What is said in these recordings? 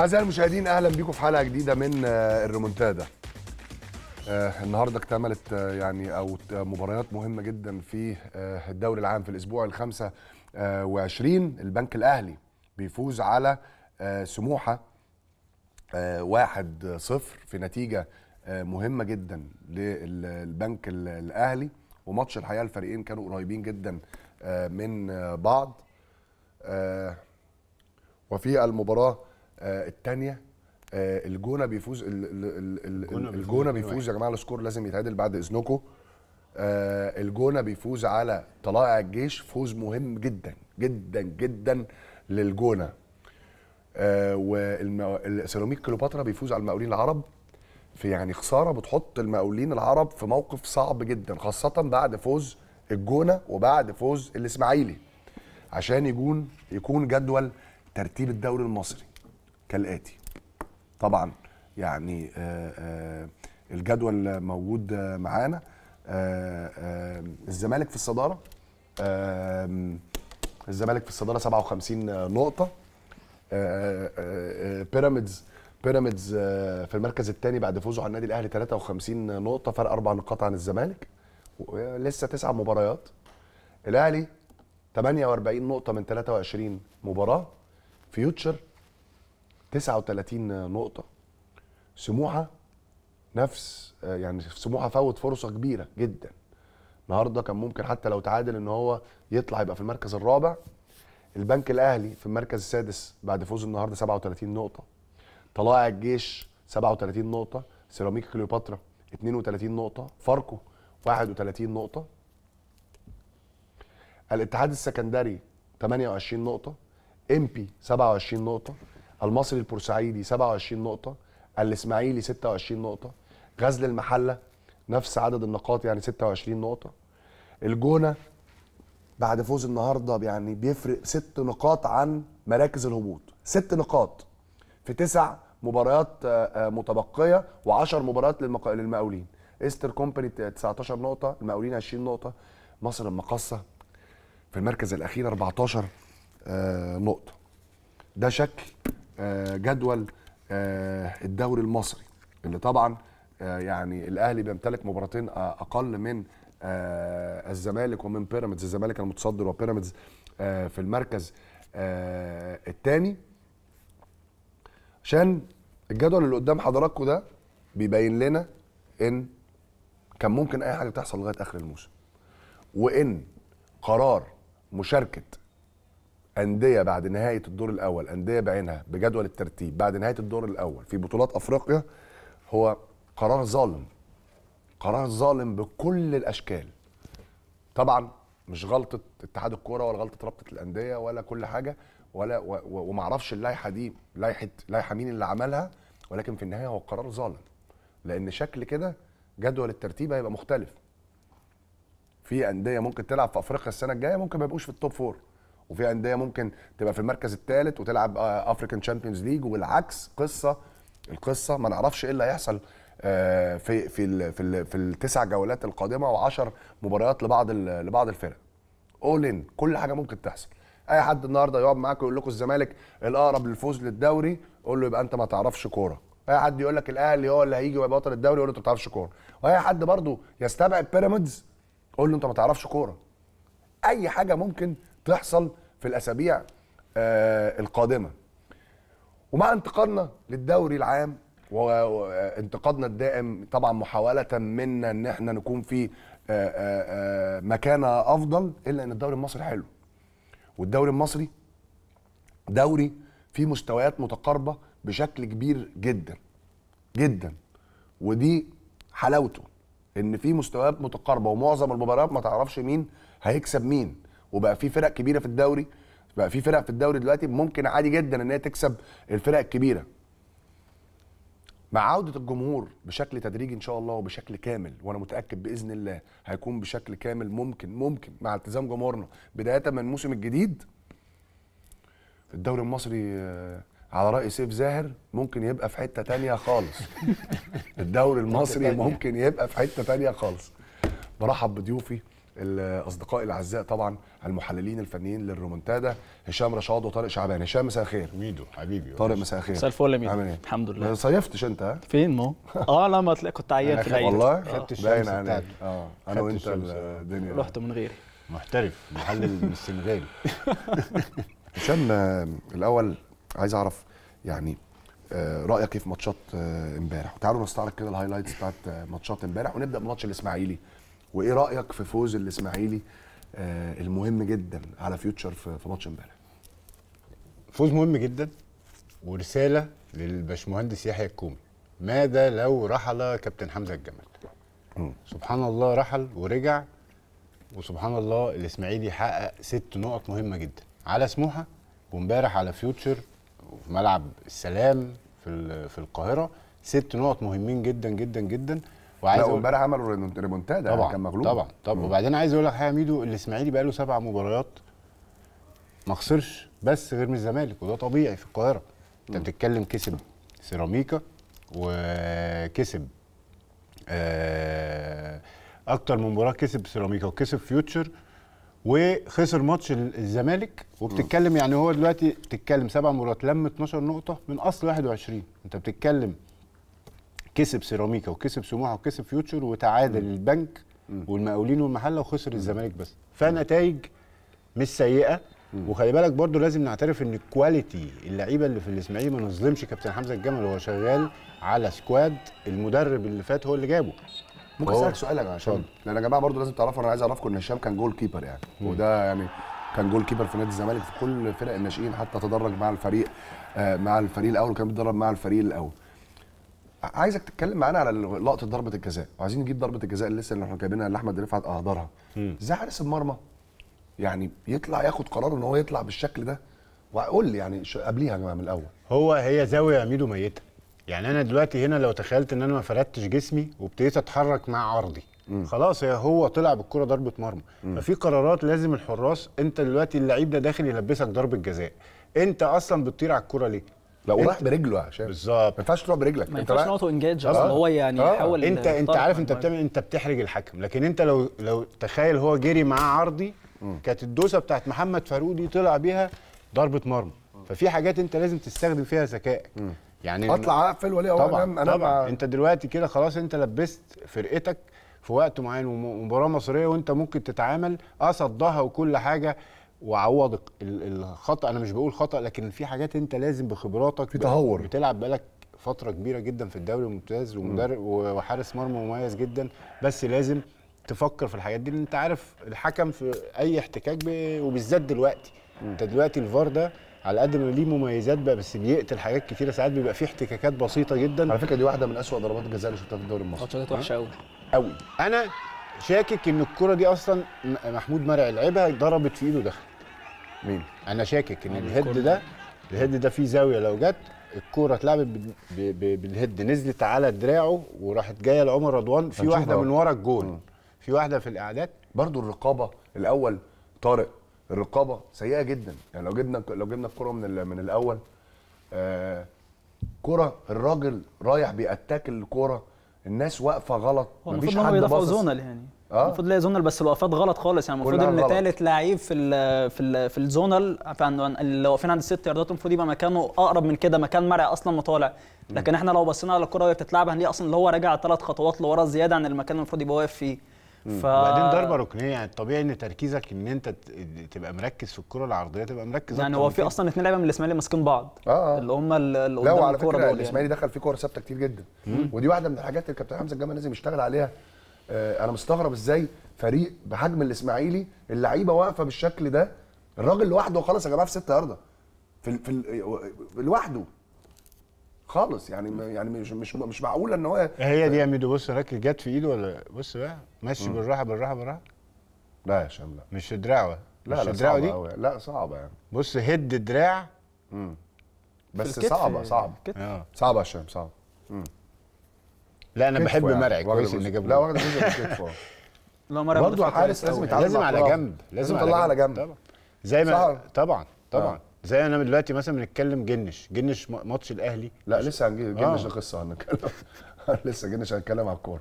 أعزائي المشاهدين أهلا بيكم في حلقة جديدة من آه، الريمونتادا آه، النهارده اكتملت آه، يعني او مباريات مهمه جدا في الدوري العام في الاسبوع ال 25 البنك الاهلي بيفوز على سموحه 1-0 في نتيجه مهمه جدا للبنك الاهلي وماتش الحقيقه الفريقين كانوا قريبين جدا من بعض وفي المباراه آه، الثانيه آه، الجونه بيفوز الجونه أيوة. بيفوز يا جماعه السكور لازم يتعادل بعد اذنكم آه، الجونه بيفوز على طلائع الجيش فوز مهم جدا جدا جدا للجونه وسيراميك كليوباترا بيفوز على المقاولين العرب في يعني خساره بتحط المقاولين العرب في موقف صعب جدا خاصه بعد فوز الجونه وبعد فوز الاسماعيلي عشان يكون يكون جدول ترتيب الدوري المصري كالاتي طبعا يعني آه، آه، الجدول موجود معانا آه، الزمالك في الصداره الزمالك في الصداره 57 نقطه بيراميدز بيراميدز في المركز الثاني بعد فوزه على النادي الاهلي 53 نقطه فرق اربع نقاط عن الزمالك لسه تسع مباريات الاهلي 48 نقطه من 23 مباراه فيوتشر 39 نقطه سموحه نفس يعني سموحه فوت فرصه كبيره جدا النهارده كان ممكن حتى لو تعادل ان هو يطلع يبقى في المركز الرابع البنك الاهلي في المركز السادس بعد فوز النهارده 37 نقطه طلائع الجيش 37 نقطه سيراميك كليوباترا 32 نقطه فاركو 31 نقطه الاتحاد السكندري 28 نقطه امبي 27 نقطه المصري البورسعيدي 27 نقطه الاسماعيلي 26 نقطه غزل المحله نفس عدد النقاط يعني 26 نقطه الجونه بعد فوز النهارده يعني بيفرق ست نقاط عن مراكز الهبوط ست نقاط في تسع مباريات آه، آه، متبقيه و10 مباريات للمقاولين استر كومباني 19 نقطه المقاولين 20 نقطه مصر المقاصه في المركز الاخير 14 آه، نقطه ده شكل آه، جدول آه، الدوري المصري اللي طبعا آه، يعني الاهلي بيمتلك مباراتين اقل من الزمالك ومن بيراميدز الزمالك المتصدر وبيراميدز في المركز الثاني عشان الجدول اللي قدام حضراتكم ده بيبين لنا ان كان ممكن اي حاجه تحصل لغايه اخر الموسم وان قرار مشاركه انديه بعد نهايه الدور الاول انديه بعينها بجدول الترتيب بعد نهايه الدور الاول في بطولات افريقيا هو قرار ظالم قرار ظالم بكل الاشكال طبعا مش غلطه اتحاد الكوره ولا غلطه رابطه الانديه ولا كل حاجه ولا وما اعرفش اللائحه دي لائحه لائحه مين اللي عملها ولكن في النهايه هو قرار ظالم لان شكل كده جدول الترتيب هيبقى مختلف في انديه ممكن تلعب في افريقيا السنه الجايه ممكن ما يبقوش في التوب فور وفي انديه ممكن تبقى في المركز الثالث وتلعب افريكان تشامبيونز ليج والعكس قصه القصه ما نعرفش ايه اللي هيحصل آه، في في الـ في, الـ في التسع جولات القادمه و10 مباريات لبعض لبعض الفرق اول ان كل حاجه ممكن تحصل اي حد النهارده يقعد معاك ويقول لكم الزمالك الاقرب للفوز للدوري قول له يبقى انت ما تعرفش كوره اي حد يقول لك الاهلي هو اللي هيجي ويبقى بطل الدوري قول له انت ما تعرفش كوره واي حد برضه يستبعد بيراميدز قول له انت ما تعرفش كوره اي حاجه ممكن تحصل في الاسابيع آه، القادمه ومع انتقادنا للدوري العام وانتقادنا آه، الدائم طبعا محاوله منا ان احنا نكون في آه، مكانه افضل الا ان الدوري المصري حلو والدوري المصري دوري فيه مستويات متقاربه بشكل كبير جدا جدا ودي حلاوته ان في مستويات متقاربه ومعظم المباريات ما تعرفش مين هيكسب مين وبقى في فرق كبيره في الدوري بقى في فرق في الدوري دلوقتي ممكن عادي جدا ان هي تكسب الفرق الكبيره مع عودة الجمهور بشكل تدريجي إن شاء الله وبشكل كامل وأنا متأكد بإذن الله هيكون بشكل كامل ممكن ممكن مع التزام جمهورنا بداية من الموسم الجديد الدوري المصري آه، على رأي سيف زاهر ممكن يبقى في حتة تانية خالص الدوري المصري ممكن يبقى في حتة تانية خالص برحب بضيوفي الاصدقاء الاعزاء طبعا المحللين الفنيين للرومونتادا هشام رشاد وطارق شعبان هشام مساء الخير ميدو حبيبي طارق مساء الخير مساء الفل يا ميدو عامل ايه الحمد لله ما صيفتش انت ها فين مو اه لا ما تلاقي كنت عيان في العيد والله آه. خدت الشمس بتاعتي اه انا وانت الدنيا رحت من غيري محترف محلل من السنغال هشام الاول عايز اعرف يعني آه، رايك ايه في ماتشات آه، امبارح وتعالوا نستعرض كده الهايلايتس بتاعت ماتشات امبارح ونبدا بماتش الاسماعيلي وايه رايك في فوز الاسماعيلي آه، المهم جدا على فيوتشر في ماتش امبارح فوز مهم جدا ورساله للباشمهندس يحيى الكومي ماذا لو رحل كابتن حمزه الجمل م. سبحان الله رحل ورجع وسبحان الله الاسماعيلي حقق ست نقط مهمه جدا على سموحه وامبارح على فيوتشر في ملعب السلام في في القاهره ست نقط مهمين جدا جدا جدا وعايز لا امبارح عملوا ريمونتادا طبعا كان مغلوب طبعا طبعا وبعدين عايز اقول لك حاجه ميدو الاسماعيلي بقى له سبع مباريات ما خسرش بس غير من الزمالك وده طبيعي في القاهره انت بتتكلم كسب سيراميكا وكسب آه، اكتر من مباراه كسب سيراميكا وكسب فيوتشر وخسر ماتش الزمالك وبتتكلم يعني هو دلوقتي بتتكلم سبع مباريات لم 12 نقطه من اصل 21 انت بتتكلم كسب سيراميكا وكسب سموحه وكسب فيوتشر وتعادل م. البنك والمقاولين والمحله وخسر الزمالك بس فنتائج مش سيئه وخلي بالك برضو لازم نعترف ان الكواليتي اللعيبه اللي في الاسماعيلي ما نظلمش كابتن حمزه الجمل هو شغال على سكواد المدرب اللي فات هو اللي جابه ممكن اسالك سؤال يا عشان لان يا جماعه برضو لازم تعرفوا انا عايز اعرفكم ان هشام كان جول كيبر يعني مم. وده يعني كان جول كيبر في نادي الزمالك في كل فرق الناشئين حتى تدرج مع الفريق آه مع الفريق الاول وكان بيتدرب مع الفريق الاول عايزك تتكلم معانا على لقطه ضربه الجزاء وعايزين نجيب ضربه الجزاء اللي لسه اللي احنا جايبينها اللي احمد رفعت اهدرها ازاي حارس المرمى يعني يطلع ياخد قرار ان هو يطلع بالشكل ده وقول لي يعني قبليها يا جماعه من الاول هو هي زاويه ميدو ميته يعني انا دلوقتي هنا لو تخيلت ان انا ما فردتش جسمي وابتديت اتحرك مع عرضي مم. خلاص هي هو طلع بالكره ضربه مرمى ففي قرارات لازم الحراس انت دلوقتي اللعيب ده داخل يلبسك ضربه جزاء انت اصلا بتطير على الكره ليه لو راح برجله عشان بالظبط ما ينفعش تروح برجلك ما ينفعش نقطه انجاج آه. اصلا هو يعني يحاول آه. انت انت عارف انت بتعمل انت بتحرج الحكم لكن انت لو لو تخيل هو جري معاه عرضي كانت الدوسه بتاعت محمد فاروق دي طلع بيها ضربه مرمى ففي حاجات انت لازم تستخدم فيها ذكائك يعني اطلع اقفل وليه طبعا أنا طبعا انت دلوقتي كده خلاص انت لبست فرقتك في وقت معين ومباراه مصريه وانت ممكن تتعامل اه صدها وكل حاجه وعوضك الخطا انا مش بقول خطا لكن في حاجات انت لازم بخبراتك في تهور بتلعب بالك فتره كبيره جدا في الدوري الممتاز ومدرب وحارس مرمى مميز جدا بس لازم تفكر في الحاجات دي لان انت عارف الحكم في اي احتكاك وبالذات دلوقتي انت دلوقتي الفار ده على قد ما ليه مميزات بقى بس بيقتل حاجات كتيره ساعات بيبقى فيه احتكاكات بسيطه جدا على فكره دي واحده من اسوء ضربات الجزاء اللي شفتها في الدوري المصري ماتشات وحشه قوي قوي انا شاكك ان الكره دي اصلا محمود مرعي لعبها ضربت في ايده دخل مين انا شاكك ان الهيد ده الهيد ده فيه زاويه لو جت الكوره اتلعبت بالهيد نزلت على دراعه وراحت جايه لعمر رضوان في واحده من ورا الجون في واحده في الاعداد برضو الرقابه الاول طارق الرقابه سيئه جدا يعني لو جبنا لو جبنا الكوره من من الاول آه كره الراجل رايح بيأتاك الكره الناس واقفه غلط مفيش حد باصص زونال يعني اه المفروض ليا زونال بس الوقفات غلط خالص يعني المفروض ان ثالث لعيب في الـ في الـ في الزونال اللي واقفين عند الست ياردات المفروض يبقى مكانه اقرب من كده مكان مرعي اصلا ما طالع لكن احنا لو بصينا على الكره وهي بتتلعب هنلاقي اصلا اللي هو راجع ثلاث خطوات لورا زياده عن المكان اللي المفروض يبقى واقف فيه ف... وبعدين ضربه ركنيه يعني الطبيعي ان تركيزك ان انت تبقى مركز في الكره العرضيه تبقى مركز يعني هو في اصلا اثنين لعيبه من الاسماعيلي ماسكين بعض آه, اه اللي هم اللي قدام الكوره دول الاسماعيلي يعني. دخل فيه كوره ثابته كتير جدا مم. ودي واحده من الحاجات اللي كابتن حمزه الجامع لازم يشتغل عليها آه، انا مستغرب ازاي فريق بحجم الاسماعيلي اللعيبه واقفه بالشكل ده الراجل لوحده خالص يا جماعه في ستة يارده في في آه، لوحده خالص يعني يعني مش مش مش معقوله ان هو هي دي يا آه. ميدو بص الراجل جت في ايده ولا بص بقى مشي بالراحه بالراحه بالراحه لا يا هشام لا مش دراعه لا مش دراعه دي أوي. لا صعبه يعني بص هد دراع بس صعبه صعبه صعبه يا هشام صعبه لا انا بحب مرعي كويس ان جاب لا واخد جزء من كتفه لا مرعي برضه حارس لازم يتعلم لازم على جنب لازم تطلعها على جنب زي ما طبعا طبعا زي انا دلوقتي مثلا بنتكلم جنش جنش ماتش الاهلي لا لسه هنجيب جنش آه. قصه هنتكلم لسه جنش هنتكلم على الكوره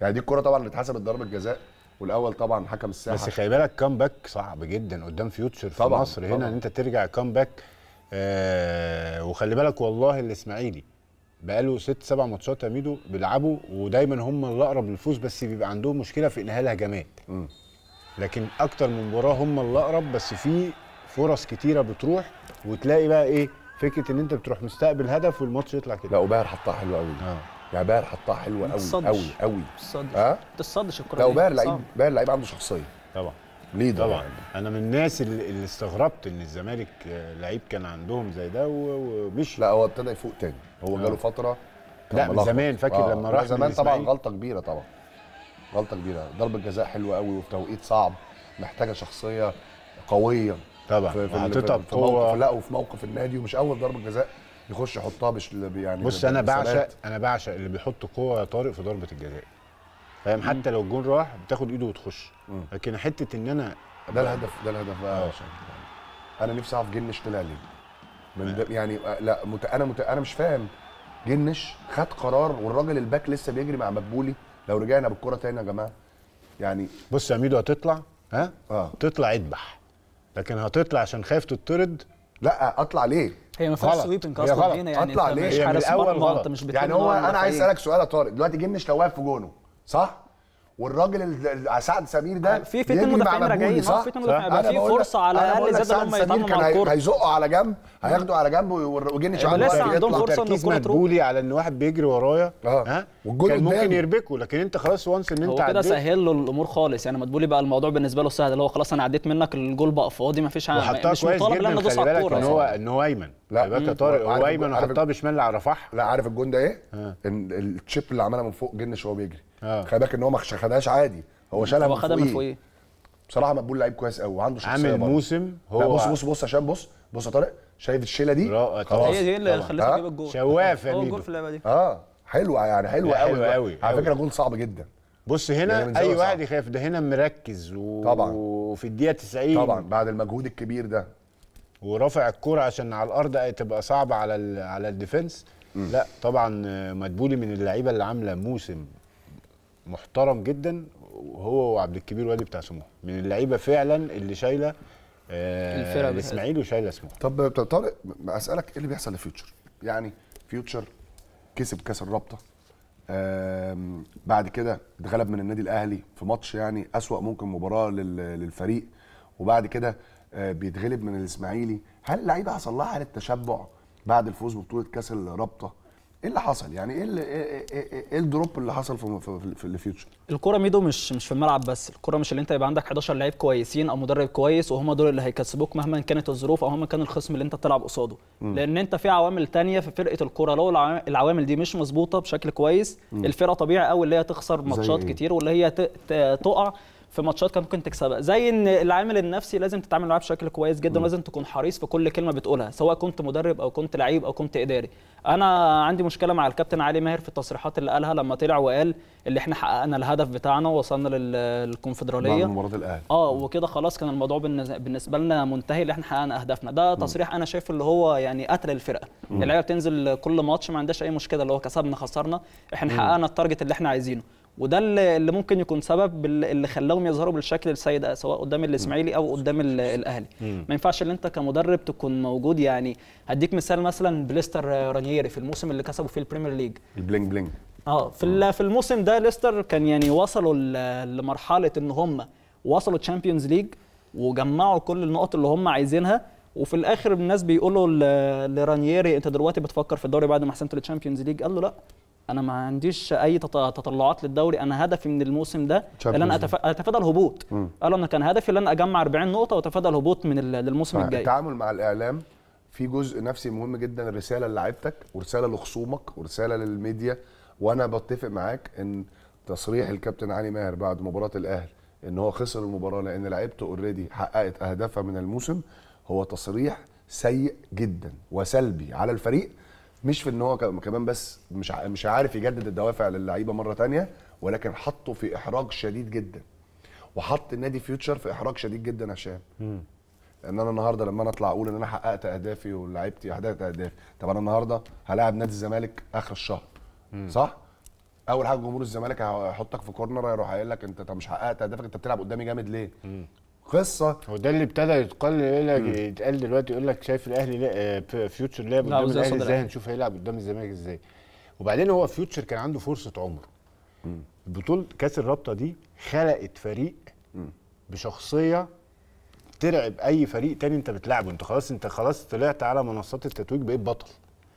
يعني دي الكوره طبعا اللي اتحسبت ضربه جزاء والاول طبعا حكم الساحه بس خلي بالك كامباك صعب جدا قدام فيوتشر في طبعًا مصر هنا طبعًا. ان انت ترجع كامباك آه وخلي بالك والله الاسماعيلي بقاله ست سبع ماتشات يا ميدو بيلعبوا ودايما هم الاقرب للفوز بس بيبقى عندهم مشكله في انهاء الهجمات لكن اكتر من مباراه هم الاقرب بس في فرص كتيره بتروح وتلاقي بقى ايه فكره ان انت بتروح مستقبل هدف والماتش يطلع كده لا وباهر حطها حلوه قوي آه. يعني باهر حطها حلوه قوي قوي قوي ما تصدش الكره لا وباهر لعيب باهر لعيب عنده شخصيه طبعا ليدر طبعا يعني. انا من الناس اللي استغربت ان الزمالك لعيب كان عندهم زي ده ومش لا هو ابتدى يفوق تاني هو آه. جاله فتره لا من زمان فاكر آه. لما راح زمان طبعا غلطه كبيره طبعا غلطه كبيره ضربه جزاء حلوه قوي وفي توقيت صعب محتاجه شخصيه قويه طبعا في حطيتها بقوه لا وفي موقف النادي ومش اول ضربه جزاء يخش يحطها مش يعني بص انا بعشق انا بعشق اللي بيحط قوه يا طارق في ضربه الجزاء فاهم حتى لو الجون راح بتاخد ايده وتخش لكن حته ان انا ده الهدف ده الهدف بقى آه. انا نفسي اعرف جنش طلع ليه من آه. يعني آه، لا مت... انا مت... انا مش فاهم جنش خد قرار والراجل الباك لسه بيجري مع مدبولي لو رجعنا بالكره تاني يا جماعه يعني بص يا ميدو هتطلع ها اه تطلع اذبح لكن هتطلع عشان خايف تطرد لا اطلع ليه هي ما فيهاش سويبنج اصلا هنا يعني اطلع ليه مش حارس مرمى انت مش يعني هو انا عايز اسالك سؤال يا طارق دلوقتي جنش لو واقف في جونه صح والراجل اللي سعد سمير ده آه، في فتن مدافعين راجعين آه، صح في فتن مدافعين في فرصه على الاقل زاد ان هم يطمنوا على الكوره هيزقوا على جنب هياخدوا على جنب وجنش على لسه عندهم فرصه ان الكوره تروح مدبولي على ان واحد بيجري ورايا اه ها كان ممكن يربكه لكن انت خلاص وانس ان انت هو كده سهل له الامور خالص يعني مدبولي بقى الموضوع بالنسبه له سهل اللي هو خلاص انا عديت منك الجول بقى فاضي ما فيش حاجه مش مطالب ان ادوس على الكوره ان هو ان هو ايمن لا يا طارق هو ايمن وحطها بشمال على رفح لا عارف الجون ده ايه آه. التشيب اللي عملها من فوق جنش وهو بيجري آه. خلي بالك ان هو ما خدهاش عادي هو شالها من فوقيه خدها من بصراحه مقبول لعيب كويس قوي وعنده شخصيه عامل موسم هو بص بص بص عشان بص بص يا طارق شايف الشيله دي خلاص هي دي اللي خلتك تجيب الجول شواف يا ميدو في اللعبه دي اه حلوه يعني حلوه قوي حلوه قوي على فكره جول صعب جدا بص هنا يعني اي واحد يخاف ده هنا مركز و... طبعا وفي الدقيقه 90 طبعا بعد المجهود الكبير ده ورافع الكرة عشان على الارض تبقى صعبه على ال... على الديفنس لا طبعا مدبولي من اللعيبه اللي عامله موسم محترم جدا وهو وعبد الكبير وادي بتاع سموحه من اللعيبه فعلا اللي شايله آه، الفرق الاسماعيلي وشايله سموحه طب طارق اسالك ايه اللي بيحصل لفيوتشر يعني فيوتشر كسب كاس الرابطه بعد كده اتغلب من النادي الاهلي في ماتش يعني اسوا ممكن مباراه للفريق وبعد كده آه، بيتغلب من الاسماعيلي هل اللعيبه حصل لها حاله تشبع بعد الفوز ببطوله كاس الرابطه ايه اللي حصل يعني ايه اللي ايه, إيه-, إيه-, إيه- الدروب اللي حصل في في الفيوتشر الكوره ميدو مش مش في الملعب بس الكوره مش اللي انت يبقى عندك 11 لعيب كويسين او مدرب كويس وهم دول اللي هيكسبوك مهما كانت الظروف او مهما كان الخصم اللي انت بتلعب قصاده لان انت في عوامل تانية في فرقه الكوره لو العوامل دي مش مظبوطه بشكل كويس الفرقه طبيعي قوي اللي هي تخسر ماتشات إيه؟ كتير واللي هي تقع في ماتشات كان ممكن تكسبها زي ان العامل النفسي لازم تتعامل معاه بشكل كويس جدا ولازم تكون حريص في كل كلمه بتقولها سواء كنت مدرب او كنت لعيب او كنت اداري انا عندي مشكله مع الكابتن علي ماهر في التصريحات اللي قالها لما طلع وقال اللي احنا حققنا الهدف بتاعنا ووصلنا للكونفدراليه مباراه الاهلي اه وكده خلاص كان الموضوع بالنسبه لنا منتهي اللي احنا حققنا اهدافنا ده تصريح انا شايف اللي هو يعني قتل الفرقه اللعيبه بتنزل كل ماتش ما عندهاش اي مشكله اللي هو كسبنا خسرنا احنا حققنا التارجت اللي احنا عايزينه وده اللي ممكن يكون سبب اللي خلاهم يظهروا بالشكل السيء ده سواء قدام الاسماعيلي او قدام الاهلي ما ينفعش ان انت كمدرب تكون موجود يعني هديك مثال مثلا بليستر رانييري في الموسم اللي كسبوا فيه البريمير ليج البلينج بلينج اه في آه. في الموسم ده ليستر كان يعني وصلوا لمرحله ان هم وصلوا تشامبيونز ليج وجمعوا كل النقط اللي هم عايزينها وفي الاخر الناس بيقولوا لرانييري انت دلوقتي بتفكر في الدوري بعد ما حسمت التشامبيونز ليج قال له لا انا ما عنديش اي تطلعات للدوري انا هدفي من الموسم ده ان انا اتفادى الهبوط قالوا انا كان هدفي ان انا اجمع 40 نقطه واتفادى الهبوط من الموسم الجاي التعامل مع الاعلام في جزء نفسي مهم جدا رساله لعيبتك ورساله لخصومك ورساله للميديا وانا بتفق معاك ان تصريح الكابتن علي ماهر بعد مباراه الاهلي ان هو خسر المباراه لان لعيبته اوريدي حققت اهدافها من الموسم هو تصريح سيء جدا وسلبي على الفريق مش في ان هو كمان بس مش مش عارف يجدد الدوافع للعيبه مره تانية ولكن حطه في احراج شديد جدا وحط نادي فيوتشر في احراج شديد جدا هشام ان انا النهارده لما انا اطلع اقول ان انا حققت اهدافي ولعبتي حققت اهدافي طب انا النهارده هلاعب نادي الزمالك اخر الشهر مم. صح اول حاجه جمهور الزمالك هيحطك في كورنر هيروح قايل لك انت طب مش حققت اهدافك انت بتلعب قدامي جامد ليه مم. قصه وده اللي ابتدى يتقال يقول لك يتقال دلوقتي يقول لك شايف الاهلي آه، فيوتشر لعب قدام الاهلي ازاي هنشوف هيلعب قدام الزمالك ازاي وبعدين هو فيوتشر كان عنده فرصه عمر بطوله كاس الرابطه دي خلقت فريق بشخصيه ترعب اي فريق تاني انت بتلعبه انت خلاص انت خلاص طلعت على منصات التتويج بقيت بطل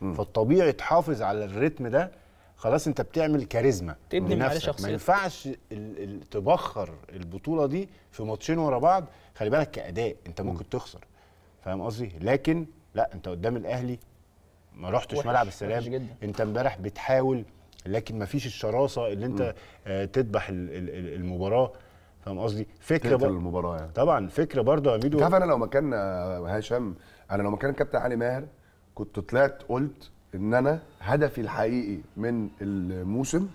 فالطبيعي تحافظ على الريتم ده خلاص انت بتعمل كاريزما تبني معاه شخصيه ما ينفعش تبخر البطوله دي في ماتشين ورا بعض خلي بالك كاداء انت ممكن م. تخسر فاهم قصدي لكن لا انت قدام الاهلي ما رحتش ملعب السلام انت امبارح بتحاول لكن ما فيش الشراسه اللي انت آه تذبح المباراه فاهم قصدي فكره بر... المباراه يعني. طبعا فكره برضه يا ميدو تعرف انا لو مكان هشام آه، انا لو مكان كابتن علي ماهر كنت طلعت قلت ان انا هدفي الحقيقي من الموسم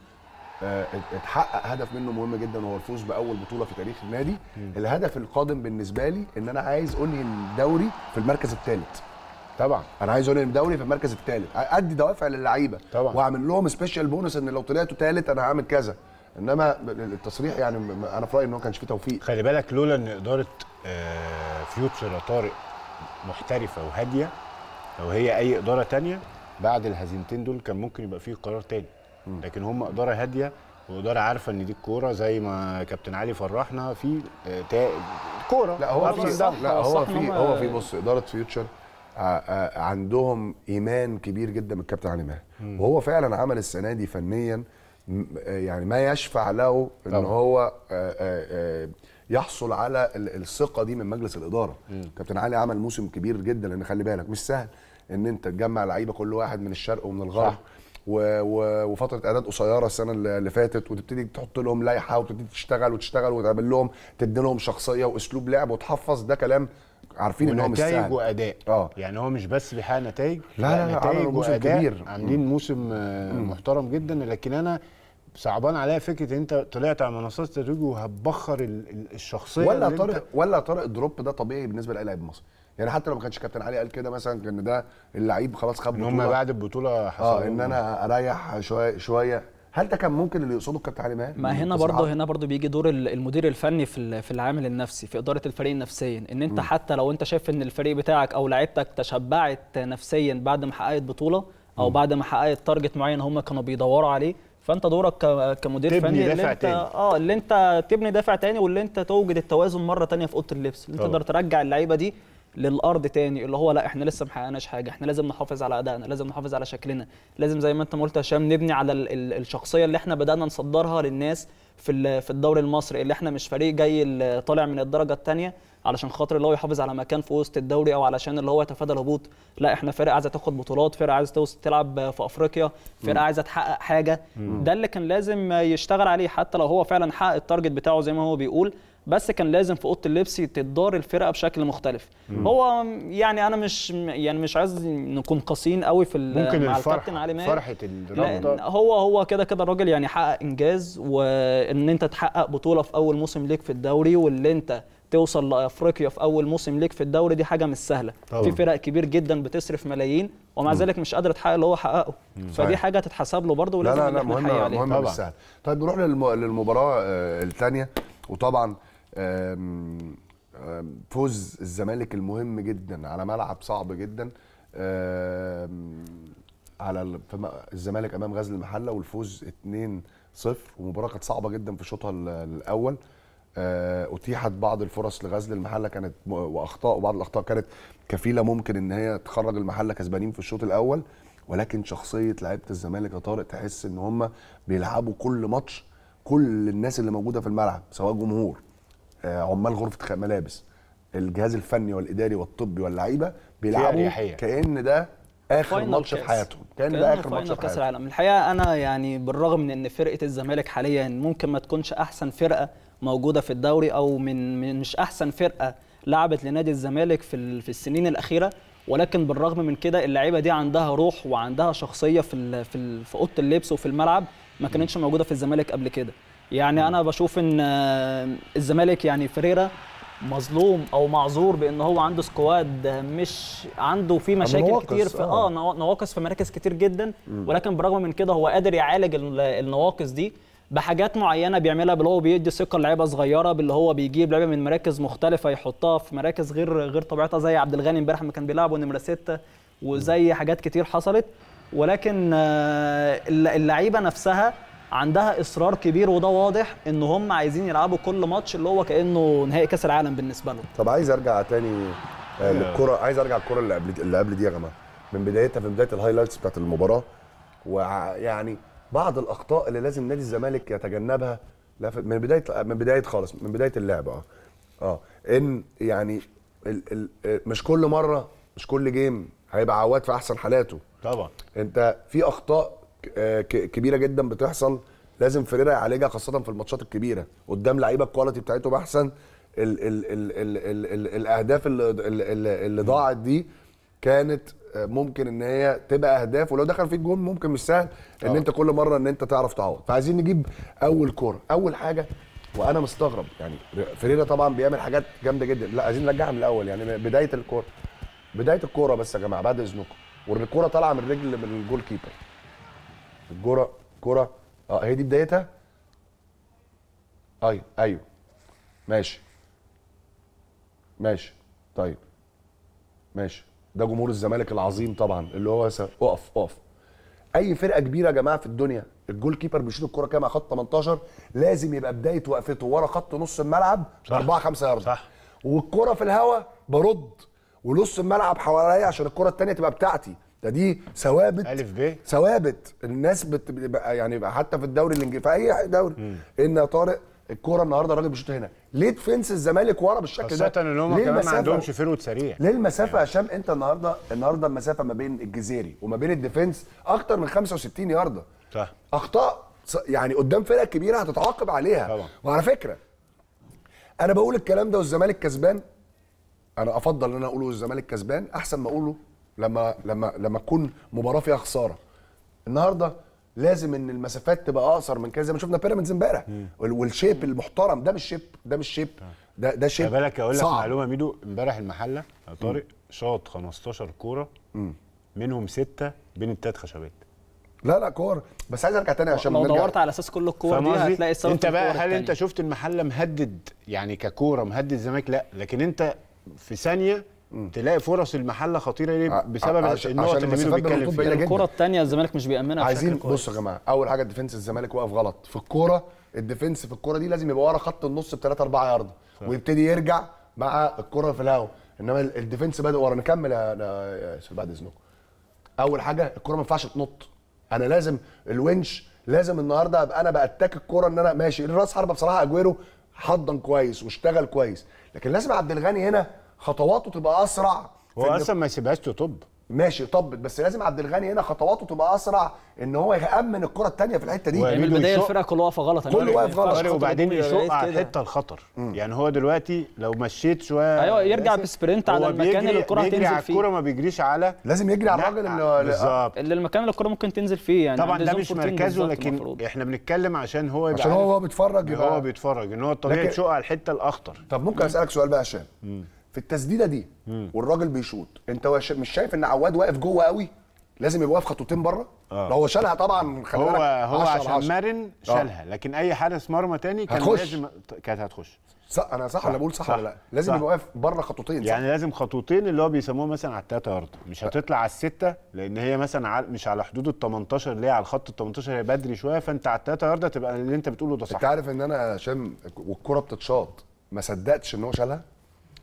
آه، اتحقق هدف منه مهم جدا وهو الفوز باول بطوله في تاريخ النادي الهدف القادم بالنسبه لي ان انا عايز انهي الدوري في المركز الثالث طبعا انا عايز انهي الدوري في المركز الثالث ادي دوافع للعيبه طبعا واعمل لهم سبيشال بونس ان لو طلعتوا ثالث انا هعمل كذا انما التصريح يعني انا في رايي ان هو كانش فيه توفيق خلي بالك لولا ان اداره آه، فيوتشر يا طارق محترفه وهاديه لو هي اي اداره ثانيه بعد الهزيمتين دول كان ممكن يبقى فيه قرار تاني لكن هم اداره هاديه واداره عارفه ان دي الكوره زي ما كابتن علي فرحنا في آه، تا... كوره لا هو في لا هو في هو في بص اداره فيوتشر آه، آه، عندهم ايمان كبير جدا بالكابتن علي ماهر وهو فعلا عمل السنه دي فنيا يعني ما يشفع له ان طبعا. هو يحصل على الثقه دي من مجلس الاداره كابتن علي عمل موسم كبير جدا لان خلي بالك مش سهل ان انت تجمع لعيبه كل واحد من الشرق ومن الغرب و... و... وفتره اعداد قصيره السنه اللي فاتت وتبتدي تحط لهم لائحه وتبتدي تشتغل وتشتغل وتقابل لهم تدي لهم شخصيه واسلوب لعب وتحفظ ده كلام عارفين ان هو مش نتائج واداء اه يعني هو مش بس بيحقق نتائج لا لا نتائج موسم كبير عاملين موسم آه، محترم جدا لكن انا صعبان عليا فكره انت طلعت على منصات التتويج وهتبخر الشخصيه ولا طارق ولا طارق الدروب ده طبيعي بالنسبه لاي لاعب مصري يعني حتى لو ما كانش كابتن علي قال كده مثلا كان ده اللعيب خلاص خد بطوله هم بعد البطوله اه ان انا اريح شويه شويه هل ده كان ممكن اللي يقصده الكابتن علي ماهر؟ ما هنا برضه هنا برضه بيجي دور المدير الفني في في العامل النفسي في اداره الفريق نفسيا ان انت م. حتى لو انت شايف ان الفريق بتاعك او لعيبتك تشبعت نفسيا بعد ما حققت بطوله او م. بعد ما حققت تارجت معين هم كانوا بيدوروا عليه فانت دورك كمدير تبني فني دافع اللي انت تاني. اه اللي انت تبني دافع تاني واللي انت توجد التوازن مره تانية في اوضه اللبس اللي انت تقدر ترجع اللعيبه دي للارض تاني اللي هو لا احنا لسه ما حققناش حاجه احنا لازم نحافظ على ادائنا لازم نحافظ على شكلنا لازم زي ما انت ما قلت هشام نبني على ال ال الشخصيه اللي احنا بدانا نصدرها للناس في في الدوري المصري اللي احنا مش فريق جاي طالع من الدرجه الثانيه علشان خاطر اللي هو يحافظ على مكان في وسط الدوري او علشان اللي هو يتفادى الهبوط لا احنا فرقه عايزه تاخد بطولات فرقه عايزه تلعب في افريقيا فرقه عايزه تحقق حاجه ده اللي كان لازم يشتغل عليه حتى لو هو فعلا حقق التارجت بتاعه زي ما هو بيقول بس كان لازم في اوضه اللبس تدار الفرقه بشكل مختلف مم. هو يعني انا مش يعني مش عايز نكون قاسيين قوي في ممكن مع الفرح الكابتن علي ماهر فرحه الرابطه هو هو كده كده الراجل يعني حقق انجاز وان انت تحقق بطوله في اول موسم ليك في الدوري واللي انت توصل لافريقيا في اول موسم ليك في الدوري دي حاجه مش سهله طبعا. في فرق كبير جدا بتصرف ملايين ومع مم. ذلك مش قادره تحقق اللي هو حققه مم. فدي حاجه تتحسب له برضه ولازم لا لا لا مهمه مهمه مش طيب نروح للمباراه آه، الثانيه وطبعا فوز الزمالك المهم جدا على ملعب صعب جدا على الزمالك امام غزل المحله والفوز 2-0 ومباراه كانت صعبه جدا في شوطها الاول آه، اتيحت بعض الفرص لغزل المحله كانت واخطاء وبعض الاخطاء كانت كفيله ممكن ان هي تخرج المحله كسبانين في الشوط الاول ولكن شخصيه لعيبه الزمالك يا طارق تحس ان هم بيلعبوا كل ماتش كل الناس اللي موجوده في الملعب سواء جمهور آه، عمال غرفه ملابس الجهاز الفني والاداري والطبي واللعيبه بيلعبوا كان ده اخر ماتش في حياتهم كان ده اخر ماتش في كاس العالم الحقيقه انا يعني بالرغم من ان فرقه الزمالك حاليا ممكن ما تكونش احسن فرقه موجوده في الدوري او من مش احسن فرقه لعبت لنادي الزمالك في في السنين الاخيره ولكن بالرغم من كده اللعيبه دي عندها روح وعندها شخصيه في في اوضه اللبس وفي الملعب ما كانتش موجوده في الزمالك قبل كده يعني انا بشوف ان آه، الزمالك يعني فريرا مظلوم او معذور بان هو عنده سكواد مش عنده في مشاكل كتير في اه, آه. نواقص في مراكز كتير جدا ولكن برغم من كده هو قادر يعالج النواقص دي بحاجات معينه بيعملها باللي هو بيدي ثقه لعيبه صغيره باللي هو بيجيب لعيبه من مراكز مختلفه يحطها في مراكز غير غير طبيعتها زي عبد الغني امبارح ما كان بيلعبه نمره سته وزي حاجات كتير حصلت ولكن آه، اللعيبه نفسها عندها اصرار كبير وده واضح ان هم عايزين يلعبوا كل ماتش اللي هو كانه نهائي كاس العالم بالنسبه لهم طب عايز ارجع تاني آه، للكره عايز ارجع الكره اللي قبل اللي قبل دي يا جماعه من بدايتها في بدايه الهايلايتس بتاعت المباراه ويعني بعض الاخطاء اللي لازم نادي الزمالك يتجنبها من بدايه من بدايه خالص من بدايه اللعبه اه اه ان يعني ال ال آه، مش كل مره مش كل جيم هيبقى عواد في احسن حالاته طبعا انت في اخطاء كبيره جدا بتحصل لازم فيريرا يعالجها خاصه في الماتشات الكبيره قدام لعيبه الكواليتي بتاعتهم احسن ال ال ال ال ال ال الاهداف اللي, اللي ضاعت دي كانت آه، ممكن ان هي تبقى اهداف ولو دخل فيك جون ممكن مش سهل ان أوه. انت كل مره ان انت تعرف تعوض فعايزين نجيب اول كوره اول حاجه وانا مستغرب يعني فريرا طبعا بيعمل حاجات جامده جدا لا عايزين نرجعها من الاول يعني بدايه الكوره بدايه الكوره بس يا جماعه بعد اذنكم والكوره طالعه من رجل من الجول كيبر الجرة كرة اه هي دي بدايتها ايوه ايوه ماشي ماشي طيب ماشي ده جمهور الزمالك العظيم طبعا اللي هو س... اقف اقف اي فرقه كبيره يا جماعه في الدنيا الجول كيبر بيشيل الكره كام خط 18 لازم يبقى بدايه وقفته ورا خط نص الملعب 4 5 يارد صح والكره في الهوا برد ونص الملعب حواليا عشان الكره الثانيه تبقى بتاعتي ده دي ثوابت الف ب ثوابت الناس بتبقى يعني حتى في الدوري الانجليزي في اي دوري ان يا طارق الكوره النهارده الراجل بيشوط هنا ليه ديفنس الزمالك ورا بالشكل ده خاصه ان هم كمان ما عندهمش فيرود سريع ليه المسافه يا يعني. هشام انت النهارده النهارده المسافه ما بين الجزيري وما بين الديفنس اكتر من 65 يارده صح اخطاء يعني قدام فرق كبيره هتتعاقب عليها طبعا. وعلى فكره انا بقول الكلام ده والزمالك كسبان انا افضل ان انا اقوله والزمالك كسبان احسن ما اقوله لما لما لما تكون مباراه فيها خساره النهارده لازم ان المسافات تبقى اقصر من كده زي ما شفنا بيراميدز امبارح والشيب المحترم ده مش شيب ده مش شيب ده ده شيب بالك اقول لك معلومه ميدو امبارح المحله يا طارق شاط 15 كوره منهم سته بين التلات خشبات لا لا كور بس عايز ارجع تاني عشان لو دورت على اساس كل الكور دي هتلاقي الصوت انت بقى هل التانية. انت شفت المحله مهدد يعني ككوره مهدد الزمالك لا لكن انت في ثانيه تلاقي فرص المحله خطيره ليه بسبب النقط اللي بيتكلم فيها الكره الثانيه الزمالك مش بيامنها عايزين بصوا يا جماعه اول حاجه الديفنس الزمالك واقف غلط في الكوره الديفنس في الكوره دي لازم يبقى ورا خط النص بثلاثه اربعه يارد ويبتدي يرجع مع الكوره في الهوا انما الديفنس بدا ورا نكمل يا ياسر بعد اذنكم اول حاجه الكوره ما ينفعش تنط انا لازم الونش لازم النهارده ابقى انا باتاك الكوره ان انا ماشي الراس حربه بصراحه اجويرو حضن كويس واشتغل كويس لكن لازم عبد الغني هنا خطواته تبقى اسرع هو اصلا ما يسيبهاش تطب ماشي طبت بس لازم عبد الغني هنا خطواته تبقى اسرع ان هو يامن الكره الثانيه في الحته دي يعني من البدايه الفرقه كلها واقفه غلط كله واقف غلط وبعدين يشق على الحته الخطر مم. يعني هو دلوقتي لو مشيت شويه ايوه يرجع بسبرنت على المكان اللي الكره هتنزل فيه الكره ما بيجريش على لازم يجري على الراجل اللي اللي المكان اللي الكره ممكن تنزل فيه يعني طبعا ده مش مركزه لكن احنا بنتكلم عشان هو يبقى عشان هو بيتفرج هو بيتفرج ان هو الطبيعي يشق على الحته الاخطر طب ممكن اسالك سؤال بقى هشام في التسديده دي والراجل بيشوط انت مش شايف ان عواد واقف جوه قوي لازم يبقى واقف خطوتين بره آه. لو هو شالها طبعا خلي هو هو عشان عشر. مرن آه. شالها لكن اي حارس مرمى تاني كان هتخش. لازم كانت هتخش صح انا صح, صح. ولا بقول صح, صح. ولا لا لازم يبقى واقف بره خطوتين صح. يعني لازم خطوتين اللي هو بيسموه مثلا على التلاته ارض مش آه. هتطلع على السته لان هي مثلا مش على حدود ال 18 اللي هي على الخط ال 18 هي بدري شويه فانت على التلاته ارض تبقى اللي انت بتقوله ده صح انت عارف ان انا هشام والكره بتتشاط ما صدقتش ان هو شالها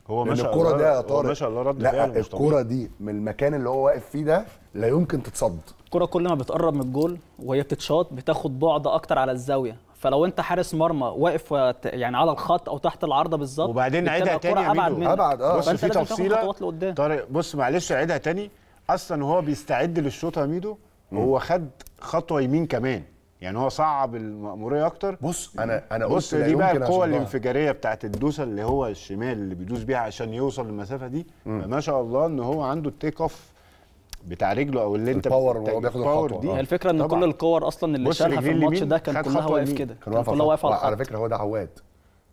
هو ما شاء الكرة دي يا طارق ما شاء الله رد لا الكرة دي من المكان اللي هو واقف فيه ده لا يمكن تتصد الكرة كل ما بتقرب من الجول وهي بتتشاط بتاخد بعد اكتر على الزاوية فلو انت حارس مرمى واقف يعني على الخط او تحت العارضه بالظبط وبعدين عيدها تاني ابعد منه ابعد اه بص في تفصيله طارق بص معلش عيدها تاني اصلا هو بيستعد للشوط يا ميدو هو خد خطوه يمين كمان يعني هو صعب المأمورية أكتر بص أنا أنا بص دي بقى القوة الانفجارية بتاعت الدوسة اللي هو الشمال اللي بيدوس بيها عشان يوصل للمسافة دي ما شاء الله إن هو عنده التيك أوف بتاع رجله او اللي انت الباور وهو بياخد الباور دي آه. الفكره ان كل الكور اصلا اللي شالها في الماتش ده كان كلها واقف كده كان كلها واقف على على فكره هو ده عواد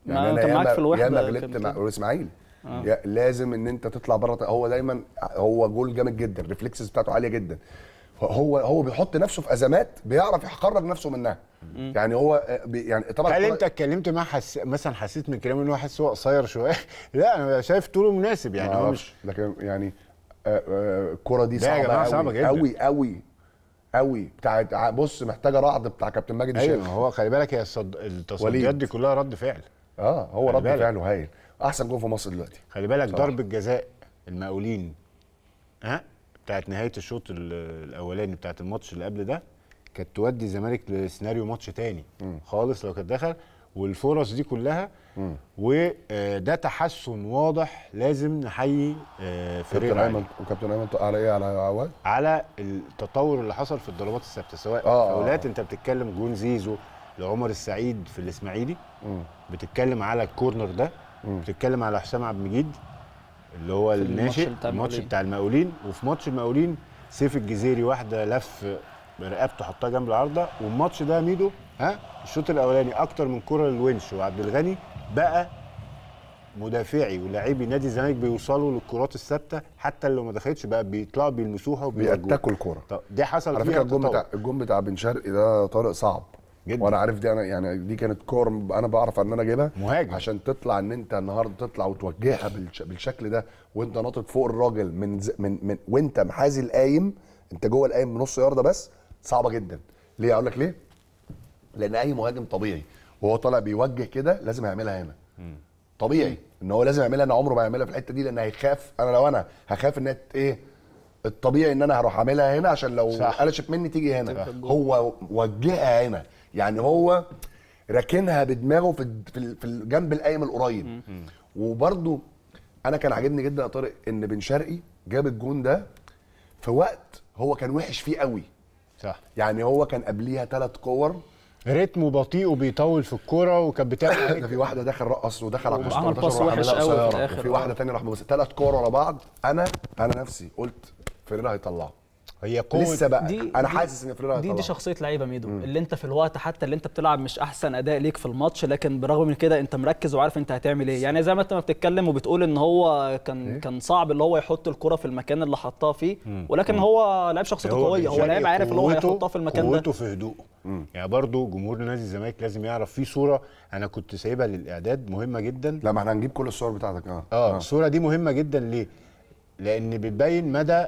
يعني انا معاك في الوحده ياما غلبت مع اسماعيل آه. لازم ان انت تطلع بره هو دايما هو جول جامد جدا الريفلكسز بتاعته عاليه جدا هو هو بيحط نفسه في ازمات بيعرف يخرج نفسه منها يعني هو آه، يعني طبعا هل انت اتكلمت معاه حس... مثلا حسيت من كلامه ان هو حاسس هو قصير شويه لا انا شايف طوله مناسب يعني هو مش لكن يعني آه، آه، الكره دي صعبه صعبه جدا قوي قوي قوي بتاع بص محتاجه رعد بتاع كابتن ماجد أيوة، الشيخ ايوه هو خلي بالك هي الصد... التصديات دي كلها رد فعل اه هو رد فعله هايل احسن جول في مصر دلوقتي خلي بالك ضربه جزاء المقاولين ها بتاعت نهايه الشوط الاولاني بتاعت الماتش اللي قبل ده كانت تودي الزمالك لسيناريو ماتش تاني م. خالص لو كانت دخل والفرص دي كلها وده آه، تحسن واضح لازم نحيي آه، فريق ايمن وكابتن ايمن على ايه على عواد على التطور اللي حصل في الضربات الثابته سواء آه, آه، فاولات آه. انت بتتكلم جون زيزو لعمر السعيد في الاسماعيلي بتتكلم على الكورنر ده بتتكلم على حسام عبد المجيد اللي هو الناشئ الماتش بتاع المقاولين وفي ماتش المقاولين سيف الجزيري واحده لف رقبته حطها جنب العارضه والماتش ده ميدو ها الشوط الاولاني اكتر من كره للونش وعبد الغني بقى مدافعي ولاعبي نادي الزمالك بيوصلوا للكرات الثابته حتى لو ما دخلتش بقى بيطلعوا بيلمسوها وبيرجوها الكوره الكوره دي حصل على فكره الجون بتاع الجون بتاع بن شرقي ده طارق صعب جدا وانا عارف دي انا يعني دي كانت كور انا بعرف ان انا جايبها مهاجم عشان تطلع ان انت النهارده تطلع وتوجهها بالشكل ده وانت ناطط فوق الراجل من ز... من, من وانت محازي القايم انت جوه القايم بنص يارده بس صعبه جدا ليه اقول لك ليه لان اي مهاجم طبيعي وهو طالع بيوجه كده لازم يعملها هنا طبيعي ان هو لازم يعملها انا عمره ما هيعملها في الحته دي لان هيخاف انا لو انا هخاف ان ايه الطبيعي ان انا هروح اعملها هنا عشان لو قلشت مني تيجي هنا هو وجهها هنا يعني هو راكنها بدماغه في في الجنب الايمن القريب وبرده انا كان عاجبني جدا يا طارق ان بن شرقي جاب الجون ده في وقت هو كان وحش فيه قوي صح يعني هو كان قبليها ثلاث كور ريتمه بطيء وبيطول في الكوره وكانت بتعمل في واحده دخل رقص ودخل على الكوره باص وحش قوي في واحده ثانيه راح بص ثلاث كور ورا بعض انا انا نفسي قلت فيريرا هيطلعه هي قوه لسه بقى دي انا حاسس ان فريرا دي, دي شخصيه لعيبه ميدو مم. اللي انت في الوقت حتى اللي انت بتلعب مش احسن اداء ليك في الماتش لكن برغم من كده انت مركز وعارف انت هتعمل ايه يعني زي ما انت ما بتتكلم وبتقول ان هو كان إيه؟ كان صعب اللي هو يحط الكره في المكان اللي حطها فيه مم. ولكن مم. هو لعيب شخصيته قويه هو لعيب عارف اللي هو هيحطها في المكان ده قوته في هدوءه يعني برضو جمهور نادي الزمالك لازم يعرف في صوره انا كنت سايبها للاعداد مهمه جدا لا ما احنا هنجيب كل الصور بتاعتك اه اه, آه. الصوره دي مهمه جدا ليه لان بتبين مدى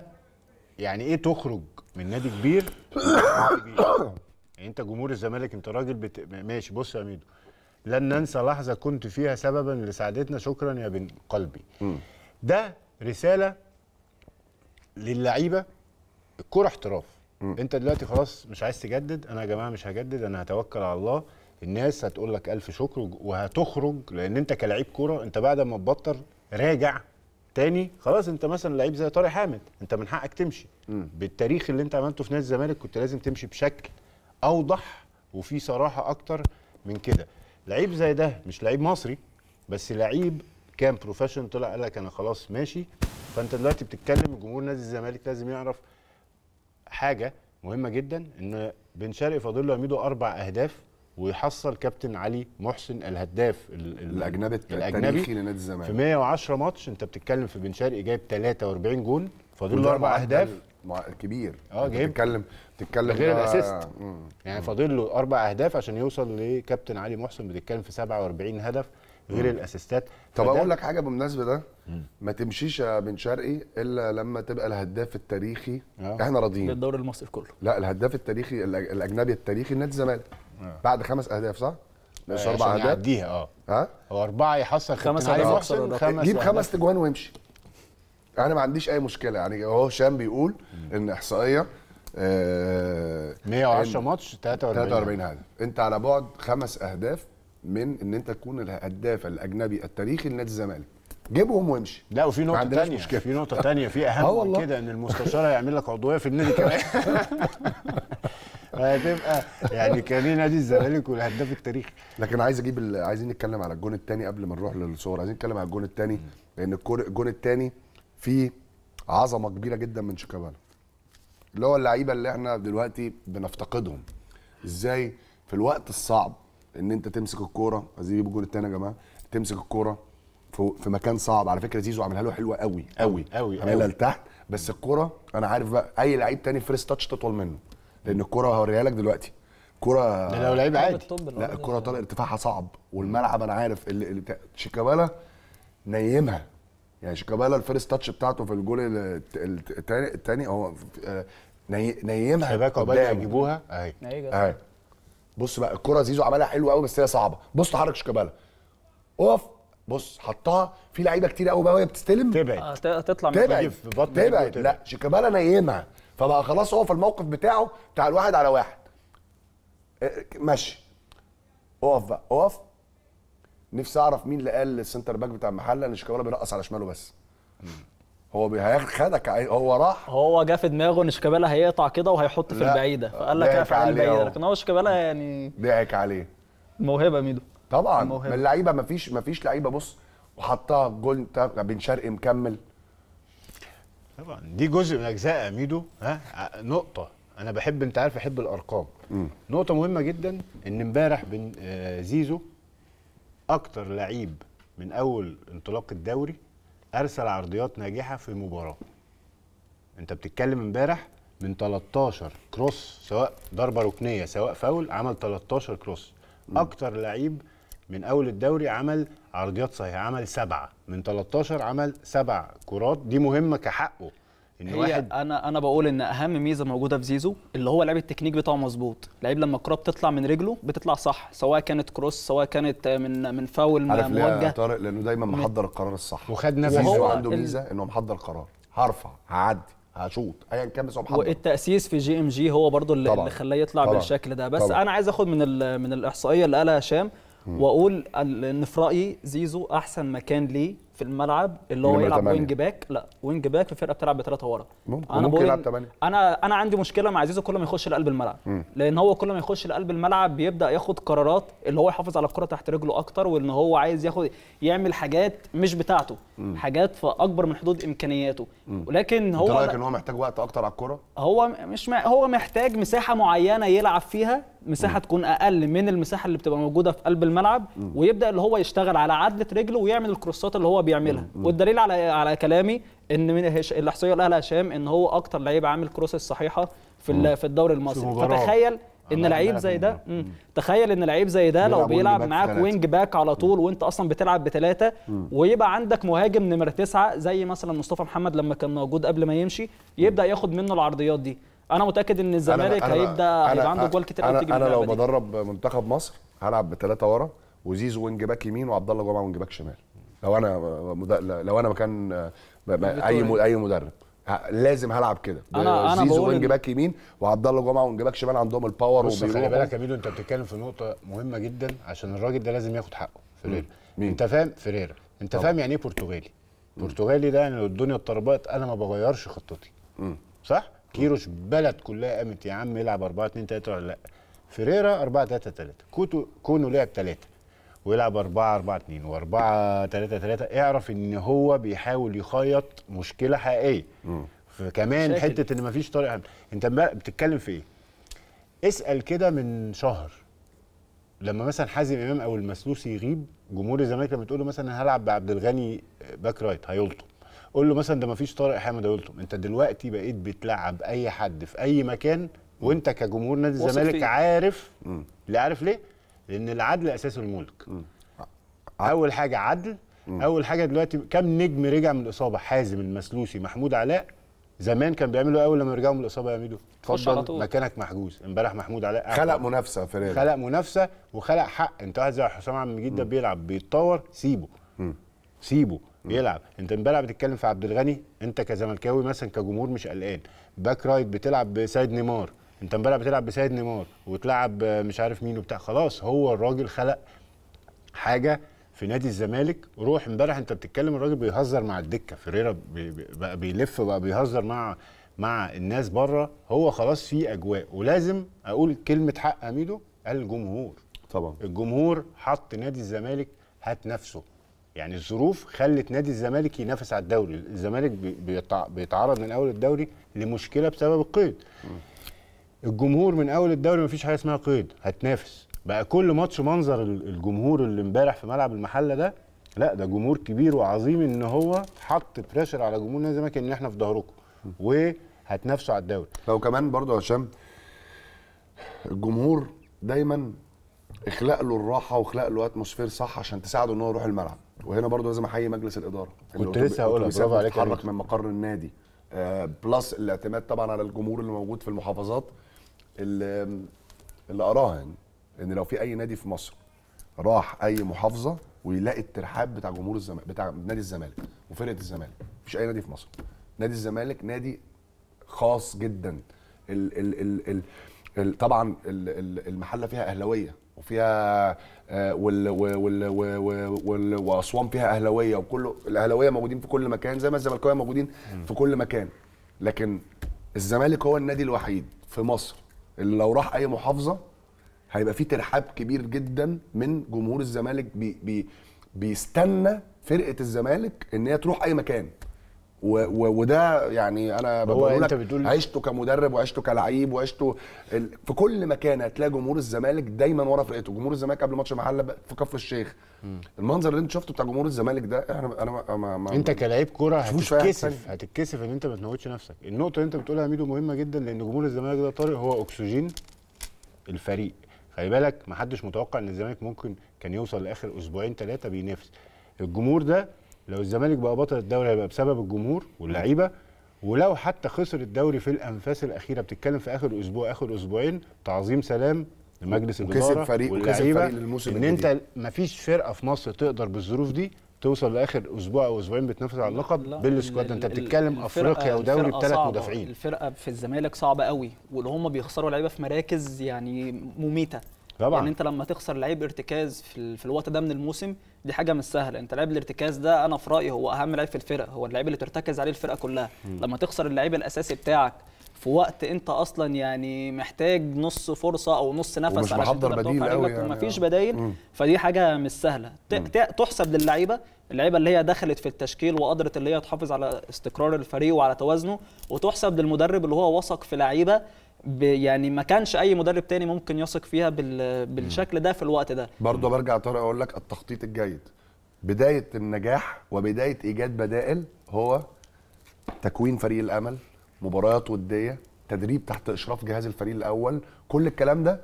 يعني ايه تخرج من نادي كبير, كبير. يعني انت جمهور الزمالك انت راجل بت... ماشي بص يا ميدو لن ننسى لحظه كنت فيها سببا لسعادتنا شكرا يا بن قلبي ده رساله للعيبه الكوره احتراف انت دلوقتي خلاص مش عايز تجدد انا يا جماعه مش هجدد انا هتوكل على الله الناس هتقول لك الف شكر وهتخرج لان انت كلاعب كوره انت بعد ما تبطل راجع تاني خلاص انت مثلا لعيب زي طارق حامد انت من حقك تمشي م. بالتاريخ اللي انت عملته في نادي الزمالك كنت لازم تمشي بشكل اوضح وفي صراحه اكتر من كده لعيب زي ده مش لعيب مصري بس لعيب كان بروفيشن طلع قال لك انا خلاص ماشي فانت دلوقتي بتتكلم جمهور نادي الزمالك لازم يعرف حاجه مهمه جدا ان بن شرقي فاضل له اربع اهداف ويحصل كابتن علي محسن الهداف الاجنبي الاجنبي في نادي الزمالك في 110 ماتش انت بتتكلم في بن شرقي جايب 43 جون فاضل له اربع اهداف كبير اه جايب بتتكلم بتتكلم غير الاسيست يعني فاضل له اربع اهداف عشان يوصل لكابتن علي محسن بتتكلم في 47 هدف غير مم. الاسيستات طب اقول لك حاجه بالمناسبه ده مم. ما تمشيش يا بن شرقي الا لما تبقى الهداف التاريخي أوه. احنا راضيين للدوري المصري كله لا الهداف التاريخي الاجنبي التاريخي نادي الزمالك آه. بعد خمس اهداف صح؟ آه، مش اربع اهداف يعديها اه ها؟ هو اربعه يحصل خمس اهداف جيب خمس تجوان وامشي انا ما عنديش اي مشكله يعني هو هشام بيقول مم. ان احصائيه آه 110 ماتش 43 43 هدف انت على بعد خمس اهداف من ان انت تكون الهداف الاجنبي التاريخي لنادي الزمالك جيبهم وامشي لا وفي نقطه ثانيه في نقطه ثانيه في اهم آه، من كده ان المستشار هيعمل لك عضويه في النادي كمان هتبقى يعني كارينا نادي الزمالك والهداف التاريخي لكن عايز اجيب عايزين نتكلم على الجون الثاني قبل ما نروح للصور عايزين نتكلم على الجون الثاني لان الجون الثاني فيه عظمه كبيره جدا من شيكابالا اللي هو اللعيبه اللي احنا دلوقتي بنفتقدهم ازاي في الوقت الصعب ان انت تمسك الكوره عايزين نجيب الجون الثاني يا جماعه تمسك الكوره في مكان صعب على فكره زيزو عملها له حلوه قوي قوي قوي عملها لتحت بس الكوره انا عارف بقى اي لعيب تاني فريست تاتش تطول منه لان الكره هوريها لك دلوقتي كره لو لعيب عادي لا الكره طالع ارتفاعها صعب والملعب انا عارف اللي, اللي شيكابالا نيمها يعني شيكابالا الفيرست تاتش بتاعته في الجول الثاني الثاني هو آه، نيمها شباكه بقى يجيبوها اهي اهي بص بقى الكره زيزو عملها حلوه قوي بس هي صعبه بص حرك شيكابالا اقف بص حطها في لعيبه كتير قوي بقى وهي بتستلم تبعد آه، تطلع من تبعد تبعد لا شيكابالا نيمها فبقى خلاص هو في الموقف بتاعه بتاع الواحد على واحد إيه، ماشي اقف بقى اقف نفسي اعرف مين اللي قال السنتر باك بتاع المحله ان شيكابالا بيرقص على شماله بس هو هياخدك هو راح هو جه في دماغه ان شيكابالا هيقطع كده وهيحط في البعيده فقال لك اقف على البعيده لكن هو شيكابالا يعني ضحك عليه موهبه ميدو طبعا الموهبة. من اللعيبه مفيش مفيش لعيبه بص وحطها جول بن شرقي مكمل طبعا دي جزء من اجزاء اميدو ها آه، نقطه انا بحب انت عارف احب الارقام م. نقطه مهمه جدا ان امبارح بن آه، زيزو اكتر لعيب من اول انطلاق الدوري ارسل عرضيات ناجحه في مباراه انت بتتكلم امبارح من 13 كروس سواء ضربه ركنيه سواء فاول عمل 13 كروس اكتر لعيب من اول الدوري عمل عرضيات صحيحه عمل سبعه من 13 عمل سبع كرات دي مهمه كحقه ان هي واحد انا انا بقول ان اهم ميزه موجوده في زيزو اللي هو لعيب التكنيك بتاعه مظبوط لعيب لما الكره بتطلع من رجله بتطلع صح سواء كانت كروس سواء كانت من من فاول موجه عارف ليه طارق لانه دايما محضر القرار الصح وخد نفسه زيزو عنده ميزه انه محضر قرار هرفع هعدي هشوط ايا كان بس هو محضر والتاسيس في جي ام جي هو برضو اللي, اللي خلاه يطلع طبعًا. بالشكل ده بس طبعًا. انا عايز اخد من من الاحصائيه اللي قالها هشام واقول ان في رايي زيزو احسن مكان ليه في الملعب اللي هو يلعب وينج باك لا وينج باك في فرقه بتلعب بثلاثه ورا ممكن انا ممكن انا انا عندي مشكله مع زيزو كل ما يخش لقلب الملعب مم. لان هو كل ما يخش لقلب الملعب بيبدا ياخد قرارات اللي هو يحافظ على الكره تحت رجله اكتر وان هو عايز ياخد يعمل حاجات مش بتاعته مم. حاجات في اكبر من حدود امكانياته مم. ولكن هو رايك ان هو محتاج وقت اكتر على الكره هو مش هو محتاج مساحه معينه يلعب فيها مساحه تكون اقل من المساحه اللي بتبقى موجوده في قلب الملعب م. ويبدا اللي هو يشتغل على عدله رجله ويعمل الكروسات اللي هو بيعملها م. والدليل على على كلامي ان من الاحصائيه الاهلي هشام ان هو اكتر لعيب عامل كروس الصحيحه في في الدوري المصري فتخيل ان لعيب زي ده تخيل ان لعيب زي ده لو بيلعب معاك وينج باك على طول م. وانت اصلا بتلعب بثلاثه ويبقى عندك مهاجم نمره تسعه زي مثلا مصطفى محمد لما كان موجود قبل ما يمشي يبدا ياخد منه العرضيات دي انا متاكد ان الزمالك هيبدا هيبقى عنده جوال كتير قوي انا لو بدرب منتخب مصر هلعب بثلاثه ورا وزيزو وينج باك يمين وعبد الله جمعه وينج باك شمال لو انا لو انا مكان اي اي مدرب لازم هلعب كده انا انا زيزو وينج باك يمين وعبد الله جمعه وينج باك شمال عندهم الباور وبيروحوا خلي بالك يا ميدو انت بتتكلم في نقطه مهمه جدا عشان الراجل ده لازم ياخد حقه فيريرا انت فاهم فيريرا انت فاهم يعني ايه برتغالي برتغالي ده يعني لو الدنيا اتطربقت انا ما بغيرش خطتي صح كيروش بلد كلها قامت يا عم يلعب 4 2 3 ولا لا فيريرا 4 3 3 كوتو كونو لعب 3 ويلعب 4 4 2 و4 3 3 اعرف ان هو بيحاول يخيط مشكله حقيقيه فكمان حته ان مفيش طريقه انت بتتكلم في ايه اسال كده من شهر لما مثلا حازم امام او المسلوسي يغيب جمهور الزمالك لما تقول له مثلا هلعب بعبد الغني باك رايت هيلطم قول له مثلا ده ما فيش طارق حامد اولتم انت دلوقتي بقيت بتلعب اي حد في اي مكان وانت كجمهور نادي الزمالك عارف اللي عارف ليه لان العدل اساس الملك اول حاجه عدل اول حاجه دلوقتي كم نجم رجع من الاصابه حازم المسلوسي محمود علاء زمان كان بيعملوا إيه اول لما يرجعوا من الاصابه يعملوا اتفضل مكانك محجوز امبارح محمود علاء خلق منافسه في ريال. خلق منافسه وخلق حق انت واحد زي حسام عبد المجيد ده بيلعب بيتطور سيبه مم. سيبه يلعب انت امبارح بتتكلم في عبد الغني انت كزملكاوي مثلا كجمهور مش قلقان باك رايت بتلعب بسيد نيمار انت امبارح بتلعب بسيد نيمار وتلعب مش عارف مين وبتاع خلاص هو الراجل خلق حاجه في نادي الزمالك روح امبارح انت بتتكلم الراجل بيهزر مع الدكه فريرا بقى بيلف بقى بيهزر مع مع الناس بره هو خلاص في اجواء ولازم اقول كلمه حق اميدو الجمهور طبعا الجمهور حط نادي الزمالك هات نفسه يعني الظروف خلت نادي الزمالك ينافس على الدوري الزمالك بيتعرض من اول الدوري لمشكله بسبب القيد الجمهور من اول الدوري مفيش حاجه اسمها قيد هتنافس بقى كل ماتش منظر الجمهور اللي امبارح في ملعب المحله ده لا ده جمهور كبير وعظيم ان هو حط بريشر على جمهور نادي الزمالك ان احنا في ظهركم وهتنافسوا على الدوري لو كمان برضو هشام الجمهور دايما اخلق له الراحه واخلق له اتموسفير صح عشان تساعده ان هو يروح الملعب وهنا برضو لازم احيي مجلس الاداره كنت لسه هقولها برافو عليك اتحرك من مقر النادي آه بلس الاعتماد طبعا على الجمهور اللي موجود في المحافظات اللي اللي اراهن يعني. ان لو في اي نادي في مصر راح اي محافظه ويلاقي الترحاب بتاع جمهور الزمالك بتاع نادي الزمالك وفرقه الزمالك مفيش اي نادي في مصر نادي الزمالك نادي خاص جدا ال ال ال ال ال طبعا ال ال المحله فيها اهلاويه وفيها آه، واسوان فيها اهلاويه وكله الاهلاويه موجودين في كل مكان زي ما الزملكاويه موجودين في كل مكان لكن الزمالك هو النادي الوحيد في مصر اللي لو راح اي محافظه هيبقى فيه ترحاب كبير جدا من جمهور الزمالك بي بي بيستنى فرقه الزمالك ان هي تروح اي مكان و و وده يعني انا بقول لك بتقول... عشته كمدرب وعشته كلعيب وعشته ال... في كل مكان هتلاقي جمهور الزمالك دايما ورا فرقته جمهور الزمالك قبل ماتش المحله في كفر الشيخ مم. المنظر اللي انت شفته بتاع جمهور الزمالك ده احنا انا ما, ما, ما انت كلاعب كوره هتتكسف هتتكسف ان انت ما تموتش نفسك النقطه اللي انت بتقولها يا ميدو مهمه جدا لان جمهور الزمالك ده طارق هو اكسجين الفريق خلي بالك ما حدش متوقع ان الزمالك ممكن كان يوصل لاخر اسبوعين ثلاثه بينافس الجمهور ده لو الزمالك بقى بطل الدوري هيبقى بسبب الجمهور واللعيبه ولو حتى خسر الدوري في الانفاس الاخيره بتتكلم في اخر اسبوع اخر اسبوعين تعظيم سلام لمجلس الاداره وكسب فريق وكسب فريق للموسم ان انت مفيش فرقه في مصر تقدر بالظروف دي توصل لاخر اسبوع او اسبوعين بتنافس على اللقب بالسكواد انت بتتكلم افريقيا ودوري بثلاث مدافعين الفرقه في الزمالك صعبه قوي واللي هم بيخسروا لعيبه في مراكز يعني مميته طبعا يعني انت لما تخسر لعيب ارتكاز في, في الوقت ده من الموسم دي حاجه مش سهله انت لعيب الارتكاز ده انا في رايي هو اهم لعيب في الفرقه هو اللعيب اللي ترتكز عليه الفرقه كلها م. لما تخسر اللعيب الاساسي بتاعك في وقت انت اصلا يعني محتاج نص فرصه او نص نفس ومش علشان محضر بديل قوي يعني ومفيش يعني. آه. بدايل مم. فدي حاجه مش سهله تحسب للعيبه اللعيبه اللي هي دخلت في التشكيل وقدرت اللي هي تحافظ على استقرار الفريق وعلى توازنه وتحسب للمدرب اللي هو وثق في لعيبه يعني ما كانش اي مدرب تاني ممكن يثق فيها بالشكل ده في الوقت ده برضه برجع طارق اقول لك التخطيط الجيد بدايه النجاح وبدايه ايجاد بدائل هو تكوين فريق الامل مباريات وديه تدريب تحت اشراف جهاز الفريق الاول كل الكلام ده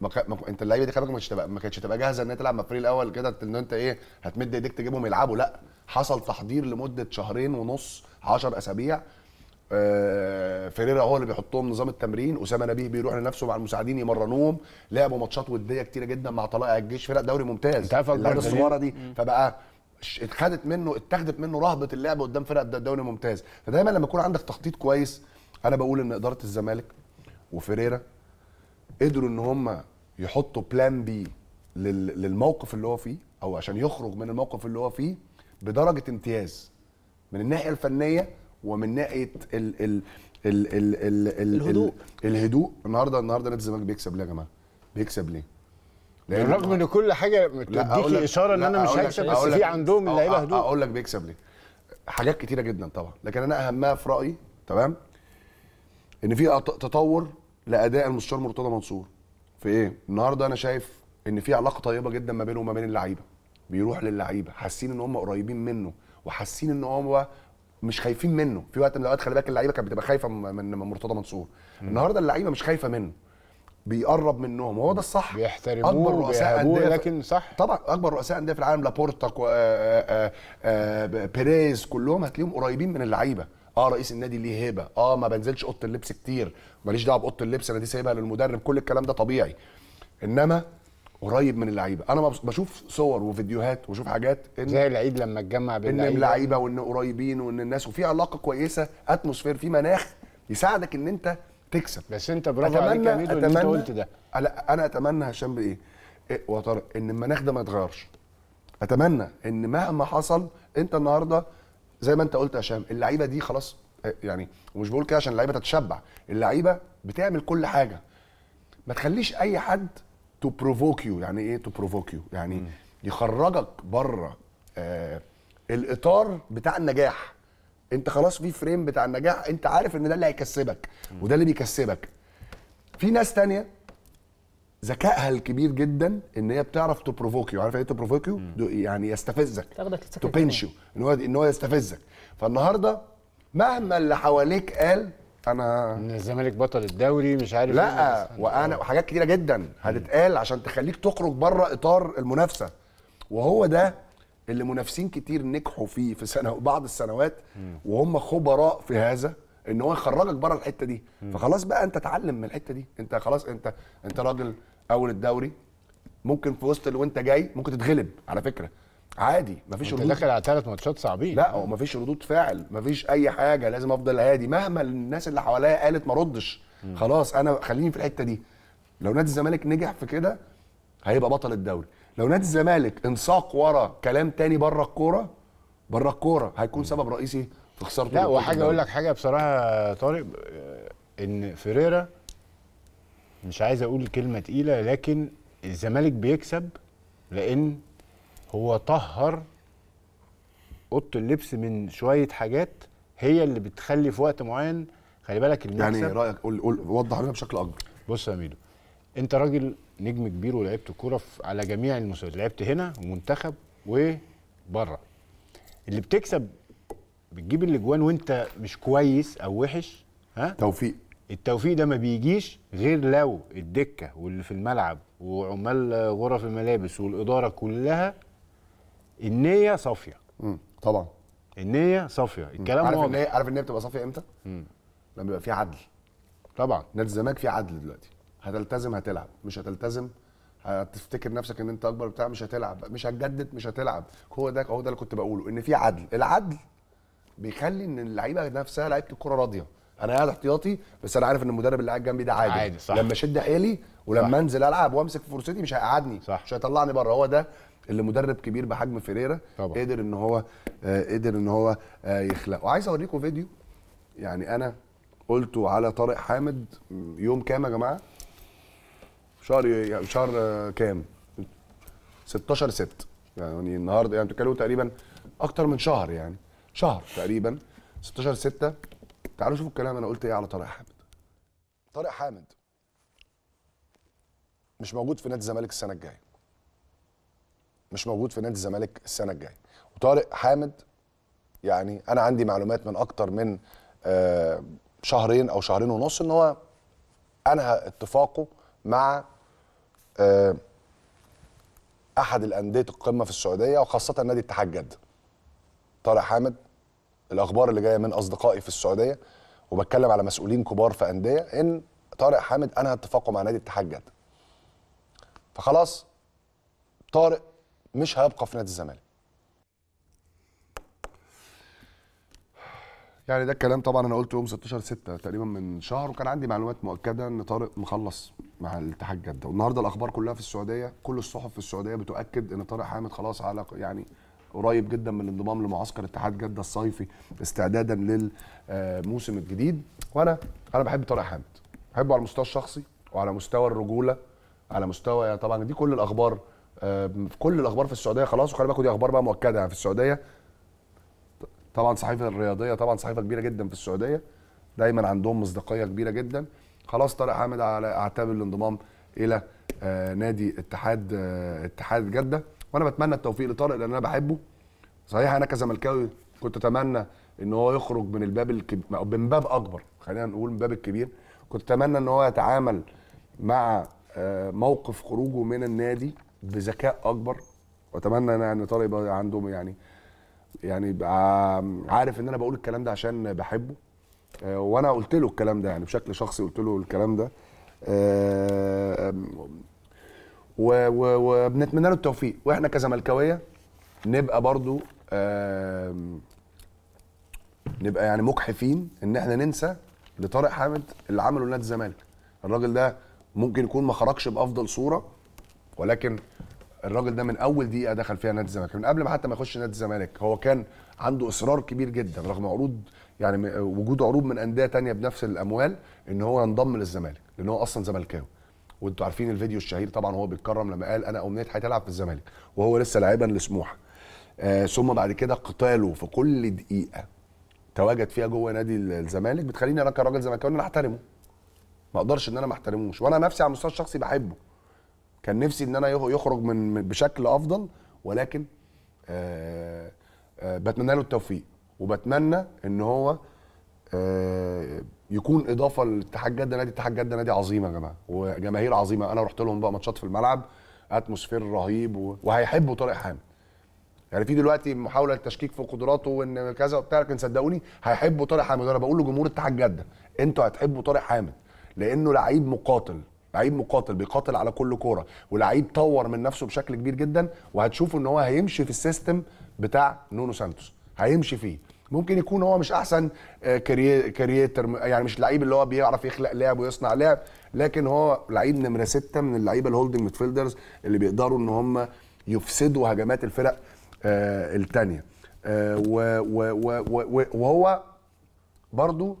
مك... مك... انت اللعيبه دي خلي ما كانتش تبقى ما كانتش تبقى جاهزه ان تلعب مع الفريق الاول كده ان انت ايه هتمد ايديك تجيبهم يلعبوا لا حصل تحضير لمده شهرين ونص 10 اسابيع آه، فيريرا هو اللي بيحطهم نظام التمرين اسامه نبيه بيروح لنفسه مع المساعدين يمرنوهم لعبوا ماتشات وديه كتيره جدا مع طلائع الجيش فرق دوري ممتاز انت عارف الصغيره دي فبقى اتخدت منه اتخذت منه رهبه اللعب قدام فرق الدوري ممتاز فدايما لما يكون عندك تخطيط كويس انا بقول ان اداره الزمالك وفيريرا قدروا ان هم يحطوا بلان بي للموقف اللي هو فيه او عشان يخرج من الموقف اللي هو فيه بدرجه امتياز من الناحيه الفنيه ومن ناحيه ال ال ال ال ال الهدوء الهدوء النهارده النهارده نادي الزمالك بيكسب ليه يا جماعه؟ بيكسب ليه؟ بالرغم ان كل حاجه بتديكي اشاره ان انا مش هكسب بس في عندهم اللعيبه هدوء اقول لك بيكسب ليه؟ حاجات كتيره جدا طبعا لكن انا اهمها في رايي تمام؟ ان في تطور لاداء المستشار مرتضى منصور في ايه؟ النهارده انا شايف ان في علاقه طيبه جدا ما بينه وما بين اللعيبه بيروح للعيبه حاسين ان هم قريبين منه وحاسين ان هو مش خايفين منه في وقت من الاوقات خلي بالك اللعيبه كانت بتبقى خايفه من مرتضى منصور النهارده اللعيبه مش خايفه منه بيقرب منهم وهو ده الصح بيحترموه اكبر رؤساء انديه لكن صح طبعا اكبر رؤساء انديه في العالم لابورتا آه، آه، آه، بيريز كلهم هتلاقيهم قريبين من اللعيبه اه رئيس النادي ليه هيبه اه ما بنزلش اوضه اللبس كتير ماليش دعوه باوضه اللبس انا دي سايبها للمدرب كل الكلام ده طبيعي انما قريب من اللعيبه انا بشوف صور وفيديوهات وبشوف حاجات إن زي العيد لما اتجمع بين ان اللعيبه وان قريبين وان الناس وفي علاقه كويسه اتموسفير في مناخ يساعدك ان انت تكسب بس انت برافو عليك يا ميدو اللي انت قلت ده انا اتمنى هشام بايه؟ إيه وطارق ان المناخ ده ما يتغيرش اتمنى ان مهما حصل انت النهارده زي ما انت قلت يا هشام اللعيبه دي خلاص آه، يعني ومش بقول كده عشان اللعيبه تتشبع اللعيبه بتعمل كل حاجه ما تخليش اي حد تو بروفوك يو يعني ايه تو بروفوك يو يعني م. يخرجك بره آه الاطار بتاع النجاح انت خلاص في فريم بتاع النجاح انت عارف ان ده اللي هيكسبك وده اللي بيكسبك في ناس تانية ذكائها الكبير جدا ان هي بتعرف تو يو عارف ايه تو يو يعني يستفزك تاخدك تبنشو ان هو ان هو يستفزك فالنهارده مهما اللي حواليك قال انا ان الزمالك بطل الدوري مش عارف لا إيه وانا آه. وحاجات كتيره جدا هتتقال عشان تخليك تخرج بره اطار المنافسه وهو ده اللي منافسين كتير نجحوا فيه في سنه بعض السنوات وهم خبراء في هذا ان هو يخرجك بره الحته دي فخلاص بقى انت اتعلم من الحته دي انت خلاص انت انت راجل اول الدوري ممكن في وسط اللي وانت جاي ممكن تتغلب على فكره عادي مفيش ردود داخل على ثلاث ماتشات صعبين لا هو مفيش ردود فعل مفيش اي حاجه لازم افضل هادي مهما الناس اللي حواليا قالت ما ردش خلاص انا خليني في الحته دي لو نادي الزمالك نجح في كده هيبقى بطل الدوري لو نادي الزمالك انساق ورا كلام تاني بره الكوره بره الكوره هيكون سبب رئيسي في خسارته لا وحاجه اقول لك حاجه بصراحه طارق ان فيريرا مش عايز اقول كلمه تقيله لكن الزمالك بيكسب لان هو طهر اوضه اللبس من شويه حاجات هي اللي بتخلي في وقت معين خلي بالك المكسب يعني رايك قول قول وضح لنا بشكل اكبر بص يا ميدو انت راجل نجم كبير ولعبت كوره على جميع المستويات لعبت هنا ومنتخب وبره اللي بتكسب بتجيب الاجوان وانت مش كويس او وحش ها توفيق التوفيق ده ما بيجيش غير لو الدكه واللي في الملعب وعمال غرف الملابس والاداره كلها النيه صافيه طبعا النيه صافيه الكلام عارف النيه عارف النيه بتبقى صافيه امتى امم لما بيبقى في عدل طبعا نادي الزمالك في عدل دلوقتي هتلتزم هتلعب مش هتلتزم هتفتكر نفسك ان انت اكبر بتاع مش هتلعب مش هتجدد مش هتلعب هو ده هو ده اللي كنت بقوله ان في عدل العدل بيخلي ان اللعيبه نفسها لعيبه الكوره راضيه انا قاعد احتياطي بس انا عارف ان المدرب اللي قاعد جنبي ده عادي, عادي صح. لما اشد حيلي ولما صح. انزل العب وامسك فرصتي مش هيقعدني صح. مش هيطلعني بره هو ده اللي مدرب كبير بحجم فيريرا قدر ان هو آه، قدر ان هو آه، يخلق وعايز اوريكم فيديو يعني انا قلته على طارق حامد يوم كام يا جماعه شهر شهر آه، كام 16 6 يعني النهارده يعني بتتكلموا تقريبا اكتر من شهر يعني شهر تقريبا 16 6 تعالوا شوفوا الكلام انا قلت ايه على طارق حامد طارق حامد مش موجود في نادي الزمالك السنه الجايه مش موجود في نادي الزمالك السنه الجايه وطارق حامد يعني انا عندي معلومات من اكتر من آه، شهرين او شهرين ونص ان هو انهى اتفاقه مع آه، احد الانديه القمه في السعوديه وخاصه نادي اتحاد جد طارق حامد الاخبار اللي جايه من اصدقائي في السعوديه وبتكلم على مسؤولين كبار في انديه ان طارق حامد انهى اتفاقه مع نادي اتحاد جد فخلاص طارق مش هيبقى في نادي الزمالك يعني ده الكلام طبعا انا قلته يوم 16 6 تقريبا من شهر وكان عندي معلومات مؤكده ان طارق مخلص مع الاتحاد جده والنهارده الاخبار كلها في السعوديه كل الصحف في السعوديه بتؤكد ان طارق حامد خلاص على يعني قريب جدا من الانضمام لمعسكر اتحاد جده الصيفي استعدادا للموسم آه، الجديد وانا انا بحب طارق حامد بحبه على المستوى الشخصي وعلى مستوى الرجوله على مستوى طبعا دي كل الاخبار في كل الاخبار في السعوديه خلاص وخلي بالكوا دي اخبار بقى مؤكده يعني في السعوديه طبعا صحيفه الرياضيه طبعا صحيفه كبيره جدا في السعوديه دايما عندهم مصداقيه كبيره جدا خلاص طارق حامد على اعتاب الانضمام الى آه، نادي اتحاد آه، اتحاد جده وانا بتمنى التوفيق لطارق لان انا بحبه صحيح انا كزملكاوي كنت اتمنى ان هو يخرج من الباب الكبير من باب اكبر خلينا نقول من باب الكبير كنت اتمنى ان هو يتعامل مع آه، موقف خروجه من النادي بذكاء اكبر واتمنى ان يعني طارق يبقى عنده يعني يعني يبقى عارف ان انا بقول الكلام ده عشان بحبه آه، وانا قلت له الكلام ده يعني بشكل شخصي قلت له الكلام ده آه، وبنتمنى له التوفيق واحنا كزملكاويه نبقى برضو نبقى يعني مجحفين ان احنا ننسى لطارق حامد اللي عمله لنادي الزمالك الراجل ده ممكن يكون ما خرجش بافضل صوره ولكن الراجل ده من اول دقيقه دخل فيها نادي الزمالك من قبل ما حتى ما يخش نادي الزمالك هو كان عنده اصرار كبير جدا رغم عروض يعني وجود عروض من انديه تانية بنفس الاموال ان هو ينضم للزمالك لان هو اصلا زملكاوي وانتوا عارفين الفيديو الشهير طبعا هو بيتكرم لما قال انا امنيه حياتي العب في الزمالك وهو لسه لاعبا لسموحه آه ثم بعد كده قتاله في كل دقيقه تواجد فيها جوه نادي الزمالك بتخليني انا كراجل زملكاوي انا احترمه ما اقدرش ان انا ما احترموش وانا نفسي على المستوى الشخصي بحبه كان نفسي ان انا يخرج من بشكل افضل ولكن آه آه بتمنى له التوفيق وبتمنى ان هو آه يكون اضافه لاتحاد جده نادي اتحاد جده نادي عظيم يا جماعه وجماهير عظيمه انا رحت لهم بقى ماتشات في الملعب اتموسفير رهيب وهيحبوا طارق حامد يعني في دلوقتي محاوله للتشكيك في قدراته وان كذا وبتاع لكن صدقوني هيحبوا طارق حامد انا بقول لجمهور اتحاد جده انتوا هتحبوا طارق حامد لانه لعيب مقاتل لعيب مقاتل بيقاتل على كل كوره ولعيب طور من نفسه بشكل كبير جدا وهتشوف ان هو هيمشي في السيستم بتاع نونو سانتوس هيمشي فيه ممكن يكون هو مش احسن آه، كرييتر يعني مش لعيب اللي هو بيعرف يخلق لعب ويصنع لعب لكن هو لعيب نمره سته من اللعيبه الهولدنج ميدفيلدرز اللي بيقدروا ان هم يفسدوا هجمات الفرق آه، الثانيه آه، وهو برضو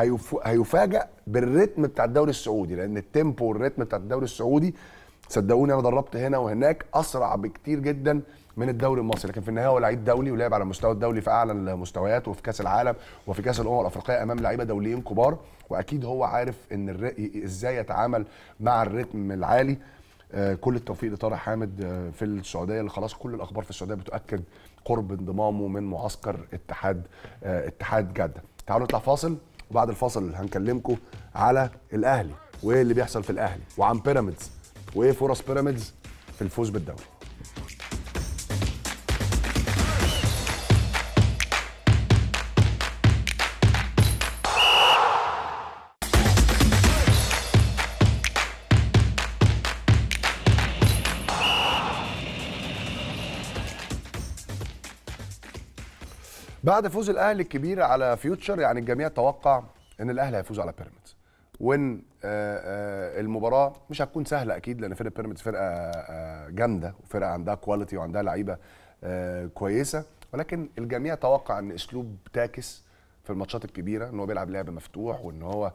هيف... هيفاجئ بالريتم بتاع الدوري السعودي لان التيمبو والريتم بتاع الدوري السعودي صدقوني انا دربت هنا وهناك اسرع بكتير جدا من الدوري المصري لكن في النهايه هو لعيب دولي ولعب على المستوى الدولي في اعلى المستويات وفي كاس العالم وفي كاس الامم الافريقيه امام لعيبه دوليين كبار واكيد هو عارف ان ازاي يتعامل مع الريتم العالي آه، كل التوفيق لطارق حامد آه، في السعوديه اللي خلاص كل الاخبار في السعوديه بتؤكد قرب انضمامه من معسكر اتحاد آه، اتحاد جده تعالوا نطلع فاصل وبعد الفصل هنكلمكم على الاهلي وايه اللي بيحصل في الاهلي وعن بيراميدز وايه فرص بيراميدز في الفوز بالدوري بعد فوز الاهلي الكبير على فيوتشر يعني الجميع توقع ان الاهلي هيفوز على بيراميدز وان آه، آه، المباراه مش هتكون سهله اكيد لان فرقه بيراميدز فرقه آه، جامده وفرقه عندها كواليتي وعندها لعيبه كويسه ولكن الجميع توقع ان اسلوب تاكس في الماتشات الكبيره ان هو بيلعب لعب مفتوح وان هو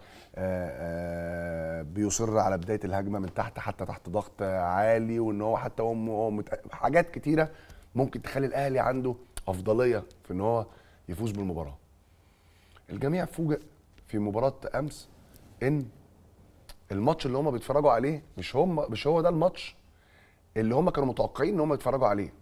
بيصر على بدايه الهجمه من تحت حتى تحت ضغط عالي وان هو حتى هو حاجات كتيره ممكن تخلي الاهلي عنده افضليه في ان هو يفوز بالمباراه الجميع فوجئ في مباراه امس ان الماتش اللي هم بيتفرجوا عليه مش هم مش هو ده الماتش اللي هم كانوا متوقعين ان هم يتفرجوا عليه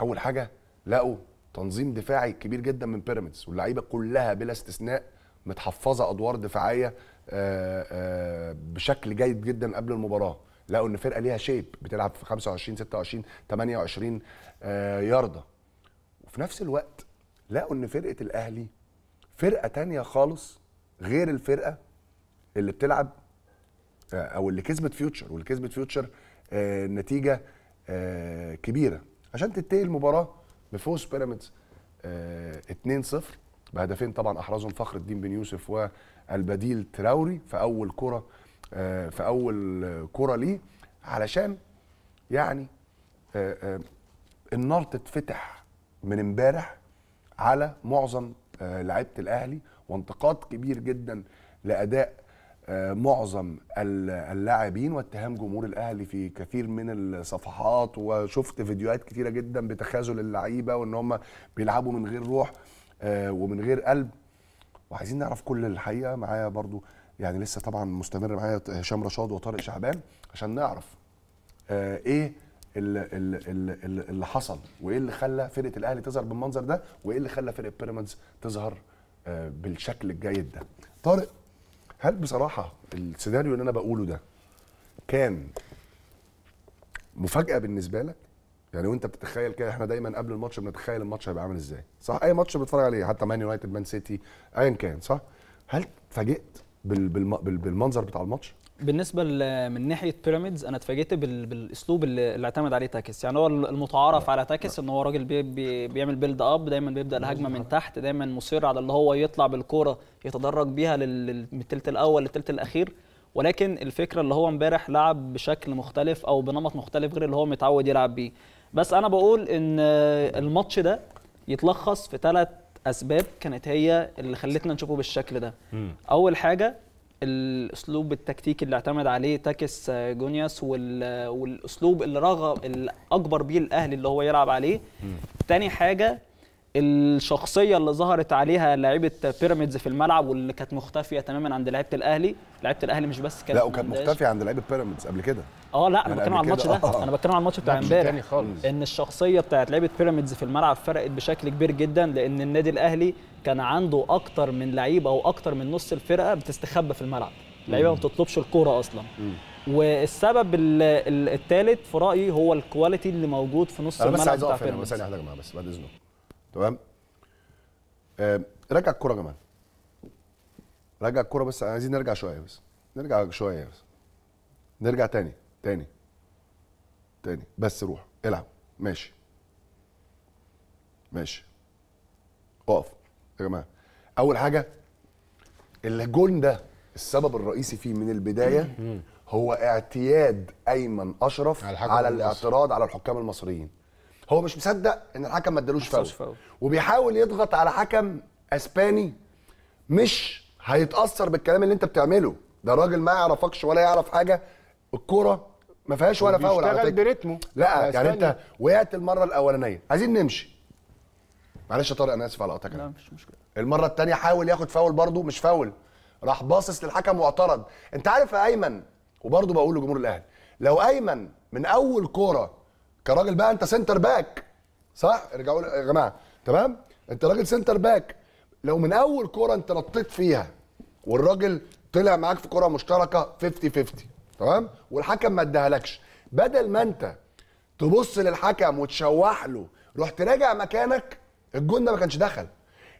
اول حاجه لقوا تنظيم دفاعي كبير جدا من بيراميدز واللعيبه كلها بلا استثناء متحفظه ادوار دفاعيه آه، آه، بشكل جيد جدا قبل المباراه لقوا ان فرقه ليها شيب بتلعب في 25 26 28 يارده وفي نفس الوقت لقوا ان فرقه الاهلي فرقه تانية خالص غير الفرقه اللي بتلعب آه، او اللي كسبت فيوتشر واللي كسبت فيوتشر آه، نتيجه آه، كبيره عشان تنتهي المباراه بفوز بيراميدز 2 2-0 بهدفين طبعا احرزهم فخر الدين بن يوسف والبديل تراوري في اول كره في اول كره ليه علشان يعني النار تتفتح من امبارح على معظم آه، لعيبه الاهلي وانتقاد كبير جدا لاداء آه، معظم اللاعبين واتهام جمهور الاهلي في كثير من الصفحات وشفت فيديوهات كثيره جدا بتخاذل اللعيبه وان هم بيلعبوا من غير روح آه، ومن غير قلب وعايزين نعرف كل الحقيقه معايا برضو يعني لسه طبعا مستمر معايا هشام رشاد وطارق شعبان عشان نعرف ايه اللي, اللي, اللي حصل وايه اللي خلى فرقه الاهلي تظهر بالمنظر ده وايه اللي خلى فرقه بيراميدز تظهر آه، بالشكل الجيد ده طارق هل بصراحه السيناريو اللي انا بقوله ده كان مفاجاه بالنسبه لك يعني وانت بتتخيل كده احنا دايما قبل الماتش بنتخيل الماتش هيبقى عامل ازاي صح اي ماتش بتتفرج عليه حتى مان يونايتد مان سيتي ايا كان صح هل فاجئت بالمنظر بتاع الماتش بالنسبه من ناحيه بيراميدز انا اتفاجئت بالاسلوب اللي اعتمد عليه تاكس يعني هو المتعارف على تاكس ان هو راجل بي بي بيعمل بيلد اب دايما بيبدا الهجمه من تحت دايما مصر على اللي هو يطلع بالكوره يتدرج بيها من الثلث الاول للثلث الاخير ولكن الفكره اللي هو امبارح لعب بشكل مختلف او بنمط مختلف غير اللي هو متعود يلعب بيه بس انا بقول ان الماتش ده يتلخص في ثلاث اسباب كانت هي اللي خلتنا نشوفه بالشكل ده اول حاجه الاسلوب التكتيكي اللي اعتمد عليه تاكس آه، جونياس والاسلوب اللي رغب الاكبر بيه الاهلي اللي هو يلعب عليه م. تاني حاجه الشخصيه اللي ظهرت عليها لعيبه بيراميدز في الملعب واللي كانت مختفيه تماما عند لعيبه الاهلي لعيبه الاهلي مش بس كانت لا وكانت مختفيه عند لعيبه بيراميدز قبل كده اه لا انا يعني بتكلم على الماتش ده آه. انا بتكلم على الماتش بتاع امبارح ان الشخصيه بتاعت لعيبه بيراميدز في الملعب فرقت بشكل كبير جدا لان النادي الاهلي كان عنده اكتر من لعيب او اكتر من نص الفرقه بتستخبى في الملعب لعيبه ما بتطلبش الكوره اصلا مم. والسبب الثالث في رايي هو الكواليتي اللي موجود في نص الملعب بتاع بيراميدز انا بس عايز اقف بس بعد اذنكم تمام آه، رجع الكوره يا جماعه رجع الكوره بس عايزين نرجع شويه بس نرجع شويه بس نرجع تاني تاني تاني بس روح العب ماشي ماشي اقف يا جماعه اول حاجه الجون ده السبب الرئيسي فيه من البدايه هو اعتياد ايمن اشرف على, على الاعتراض على الحكام المصريين هو مش مصدق ان الحكم ما ادالوش فاول وبيحاول يضغط على حكم اسباني مش هيتاثر بالكلام اللي انت بتعمله ده راجل ما يعرفكش ولا يعرف حاجه الكوره ما فيهاش ولا فاول على فكره برتمه لا يعني انت وقعت المره الاولانيه عايزين نمشي معلش يا طارق انا اسف على قطعك لا مفيش مشكله المره الثانيه حاول ياخد فاول برضه مش فاول راح باصص للحكم واعترض انت عارف يا ايمن وبرضه بقول لجمهور الاهلي لو ايمن من اول كوره كراجل بقى انت سنتر باك صح ارجعوا يا جماعه تمام انت راجل سنتر باك لو من اول كوره انت نطيت فيها والراجل طلع معاك في كوره مشتركه 50 50 تمام والحكم ما اداهالكش بدل ما انت تبص للحكم وتشوح له رحت راجع مكانك الجون ده ما كانش دخل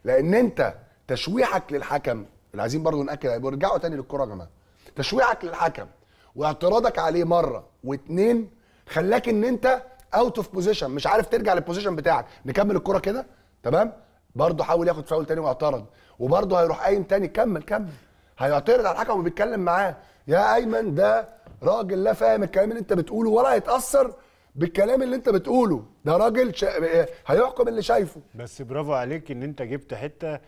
لان انت تشويحك للحكم اللي عايزين برضه ناكد بيرجعوا تاني للكوره يا جماعه تشويحك للحكم واعتراضك عليه مره واثنين خلاك ان انت اوت اوف بوزيشن مش عارف ترجع للبوزيشن بتاعك نكمل الكره كده تمام برضه حاول ياخد فاول تاني واعترض وبرضه هيروح قايم تاني كمل كمل هيعترض على الحكم وبيتكلم معاه يا ايمن ده راجل لا فاهم الكلام اللي انت بتقوله ولا هيتاثر بالكلام اللي انت بتقوله ده راجل شا... آه، هيحكم اللي شايفه بس برافو عليك ان انت جبت حته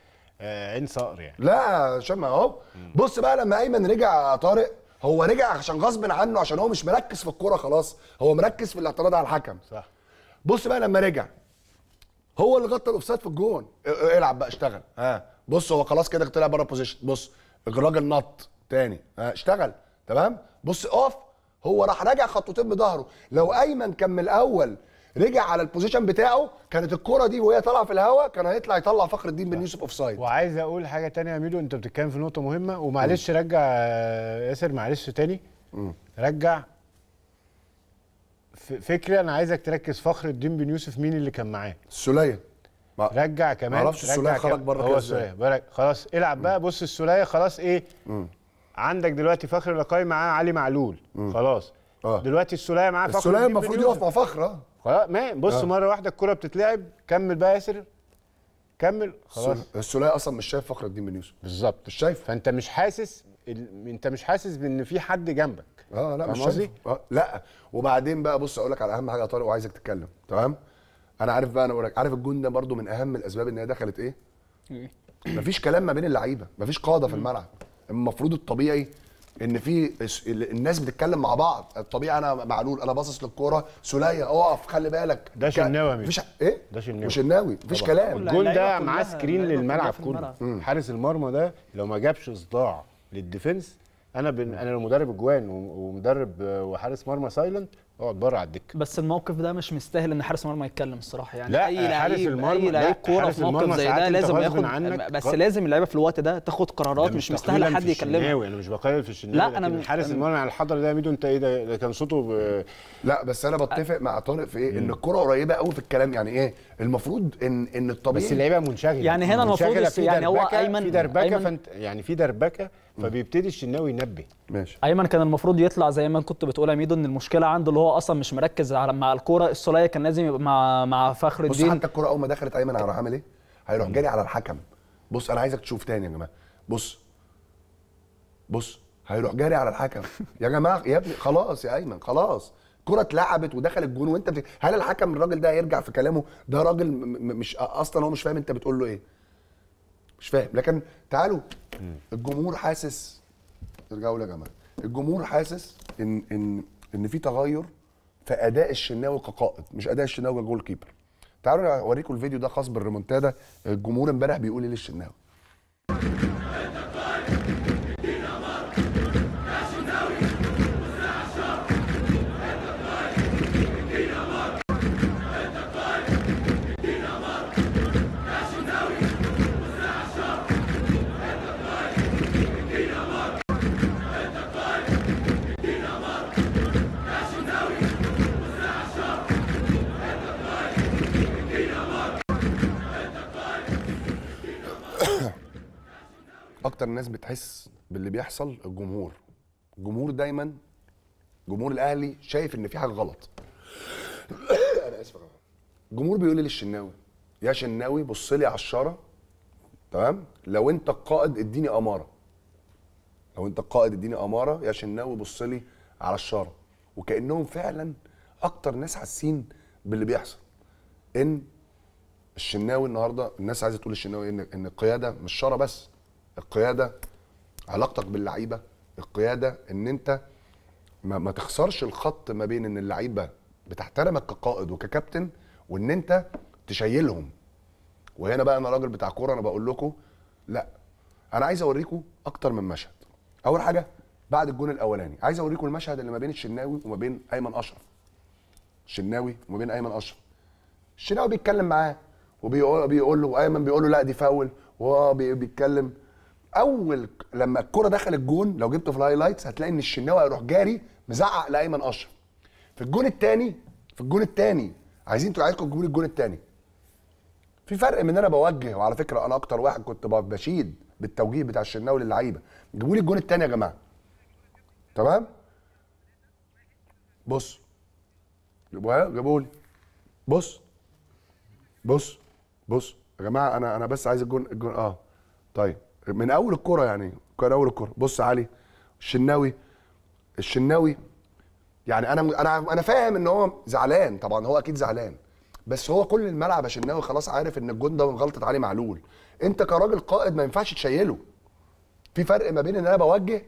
آه، عين صقر يعني لا شمع اهو بص بقى لما ايمن رجع طارق هو رجع عشان غصب عنه عشان هو مش مركز في الكوره خلاص هو مركز في الاعتراض على الحكم صح بص بقى لما رجع هو اللي غطى الاوفسايد في الجون العب بقى اشتغل ها بص هو خلاص كده طلع بره بوزيشن بص الراجل نط تاني ها اشتغل تمام بص اقف هو راح راجع خطوتين بظهره لو ايمن كان من الاول رجع على البوزيشن بتاعه كانت الكره دي وهي طالعه في الهواء كان هيطلع يطلع فخر الدين بن يوسف اوف سايد وعايز اقول حاجه ثانيه يا ميدو انت بتتكلم في نقطه مهمه ومعلش رجع آه، ياسر معلش ثاني رجع فكره انا عايزك تركز فخر الدين بن يوسف مين اللي كان معاه السليه رجع كمان معرفش السوليه خرج بره كده خلاص العب بقى بص السوليه خلاص ايه مم. عندك دلوقتي فخر لقاي معاه علي معلول مم. خلاص آه. دلوقتي السوليه معاه فخر السوليه المفروض يقف مع فخر آه. خلاص ما بص آه. مره واحده الكره بتتلعب كمل بقى ياسر كمل خلاص السوليه اصلا مش شايف فخر الدين بن يوسف بالظبط مش شايف فانت مش حاسس ال... انت مش حاسس بان في حد جنبك اه لا مش قصدي آه لا وبعدين بقى بص اقول لك على اهم حاجه يا طارق وعايزك تتكلم تمام انا عارف بقى انا بقول لك عارف الجون ده برده من اهم الاسباب ان هي دخلت إيه؟, ايه مفيش كلام ما بين اللعيبه مفيش قاعده في الملعب المفروض الطبيعي ان في الناس بتتكلم مع بعض الطبيعي انا معلول انا باصص للكوره سوليه اقف خلي بالك ده شناوي مفيش ايه ده شناوي وشناوي مفيش كلام الجول ده معاه سكرين للملعب كله حارس المرمى ده لو ما جابش صداع للديفنس انا بن... انا لو مدرب اجوان ومدرب آه، وحارس مرمى سايلنت اقعد بره على الدكه بس الموقف ده مش مستاهل ان حارس المرمى يتكلم الصراحه يعني لا اي لعيب المرمى اي لعيب كوره في موقف زي ده لازم ياخد بس لازم اللعيبه في الوقت ده تاخد قرارات مش مستاهل حد يكلمها انا مش بقلل في الشناوي لا انا حارس المرمى على الحضر ده يا ميدو انت ايه ده كان صوته ب... لا بس انا بتفق مع طارق في ايه ان الكوره قريبه قوي في الكلام يعني ايه المفروض ان ان الطبيعي بس اللعيبه منشغله يعني هنا المفروض يعني هو ايمن في دربكه يعني في دربكه فبيبتدي الشناوي ينبه ماشي ايمن كان المفروض يطلع زي ما كنت بتقول يا ميدو ان المشكله عنده اللي هو اصلا مش مركز على مع الكوره السوليه كان لازم يبقى مع مع فخر الدين بص حتى الكوره اول ما دخلت ايمن هيروح عامل ايه؟ هيروح جاري على الحكم بص انا عايزك تشوف تاني يا جماعه بص بص هيروح جاري على الحكم يا جماعه يا ابني خلاص يا ايمن خلاص كرة اتلعبت ودخل الجون وانت بت... هل الحكم الراجل ده هيرجع في كلامه ده راجل مش اصلا هو مش فاهم انت بتقول له ايه مش فاهم لكن تعالوا الجمهور حاسس ارجعوا يا جماعه الجمهور حاسس ان ان ان في تغير في اداء الشناوي كقائد مش اداء الشناوي كجول كيبر تعالوا اوريكم الفيديو ده خاص بالريمونتادا الجمهور امبارح بيقول ايه للشناوي اكتر ناس بتحس باللي بيحصل الجمهور الجمهور دايما جمهور الاهلي شايف ان في حاجه غلط انا اسف الجمهور بيقول لي إيه للشناوي يا شناوي بص لي على الشاره تمام لو انت القائد اديني اماره لو انت القائد اديني اماره يا شناوي بص لي على الشاره وكانهم فعلا اكتر ناس حاسين باللي بيحصل ان الشناوي النهارده الناس عايزه تقول الشناوي ان ان القياده مش شاره بس القياده علاقتك باللعيبه القياده ان انت ما, ما تخسرش الخط ما بين ان اللعيبه بتحترمك كقائد وككابتن وان انت تشيلهم وهنا بقى انا راجل بتاع كوره انا بقول لكم لا انا عايز اوريكم اكتر من مشهد اول حاجه بعد الجون الاولاني عايز اوريكم المشهد اللي ما بين الشناوي وما بين ايمن اشرف الشناوي وما بين ايمن اشرف الشناوي بيتكلم معاه وبيقول بيقول له ايمن بيقول له لا دي فاول وهو بيتكلم اول لما الكره دخل الجون لو جبته في الهايلايتس هتلاقي ان الشناوي هيروح جاري مزعق لايمن اشرف في الجون الثاني في الجون الثاني عايزين تقول عايزكم تجيبوا الجون الثاني في فرق من انا بوجه وعلى فكره انا اكتر واحد كنت بشيد بالتوجيه بتاع الشناوي للعيبه جيبوا لي الجون الثاني يا جماعه تمام بص جيبوها جابوا لي بص بص بص يا جماعه انا انا بس عايز الجون الجون اه طيب من اول الكوره يعني كان اول الكوره بص علي الشناوي الشناوي يعني انا انا انا فاهم ان هو زعلان طبعا هو اكيد زعلان بس هو كل الملعب يا شناوي خلاص عارف ان الجون ده من غلطه علي معلول انت كراجل قائد ما ينفعش تشيله في فرق ما بين ان انا بوجه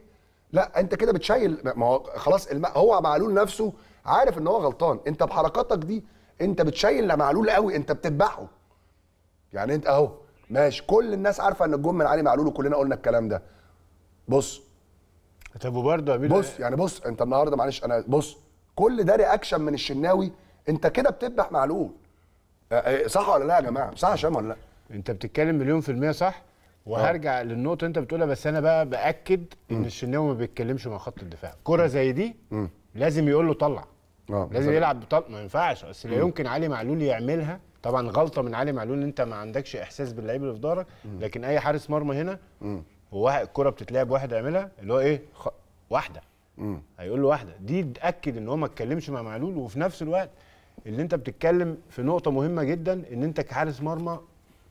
لا انت كده بتشيل ما هو خلاص الم... هو معلول نفسه عارف ان هو غلطان انت بحركاتك دي انت بتشيل معلول قوي انت بتذبحه يعني انت اهو ماشي كل الناس عارفه ان الجون من علي معلول وكلنا قلنا الكلام ده بص طب وبرده بص إيه؟ يعني بص انت النهارده معلش انا بص كل ده رياكشن من الشناوي انت كده بتذبح معلول صح ولا لا يا جماعه صح هشام ولا لا انت بتتكلم مليون في الميه صح وهرجع أه. للنقطه انت بتقولها بس انا بقى باكد ان الشناوي ما بيتكلمش مع خط الدفاع كره زي دي م. لازم يقول له طلع آه، لازم يلعب بطلق ما ينفعش اصل لا يمكن علي معلول يعملها طبعا غلطه من علي معلول ان انت ما عندكش احساس باللعيب اللي في ظهرك لكن اي حارس مرمى هنا هو الكره بتتلعب واحد يعملها اللي هو ايه خ... واحده مم. هيقول له واحده دي تاكد ان هو ما اتكلمش مع معلول وفي نفس الوقت اللي انت بتتكلم في نقطه مهمه جدا ان انت كحارس مرمى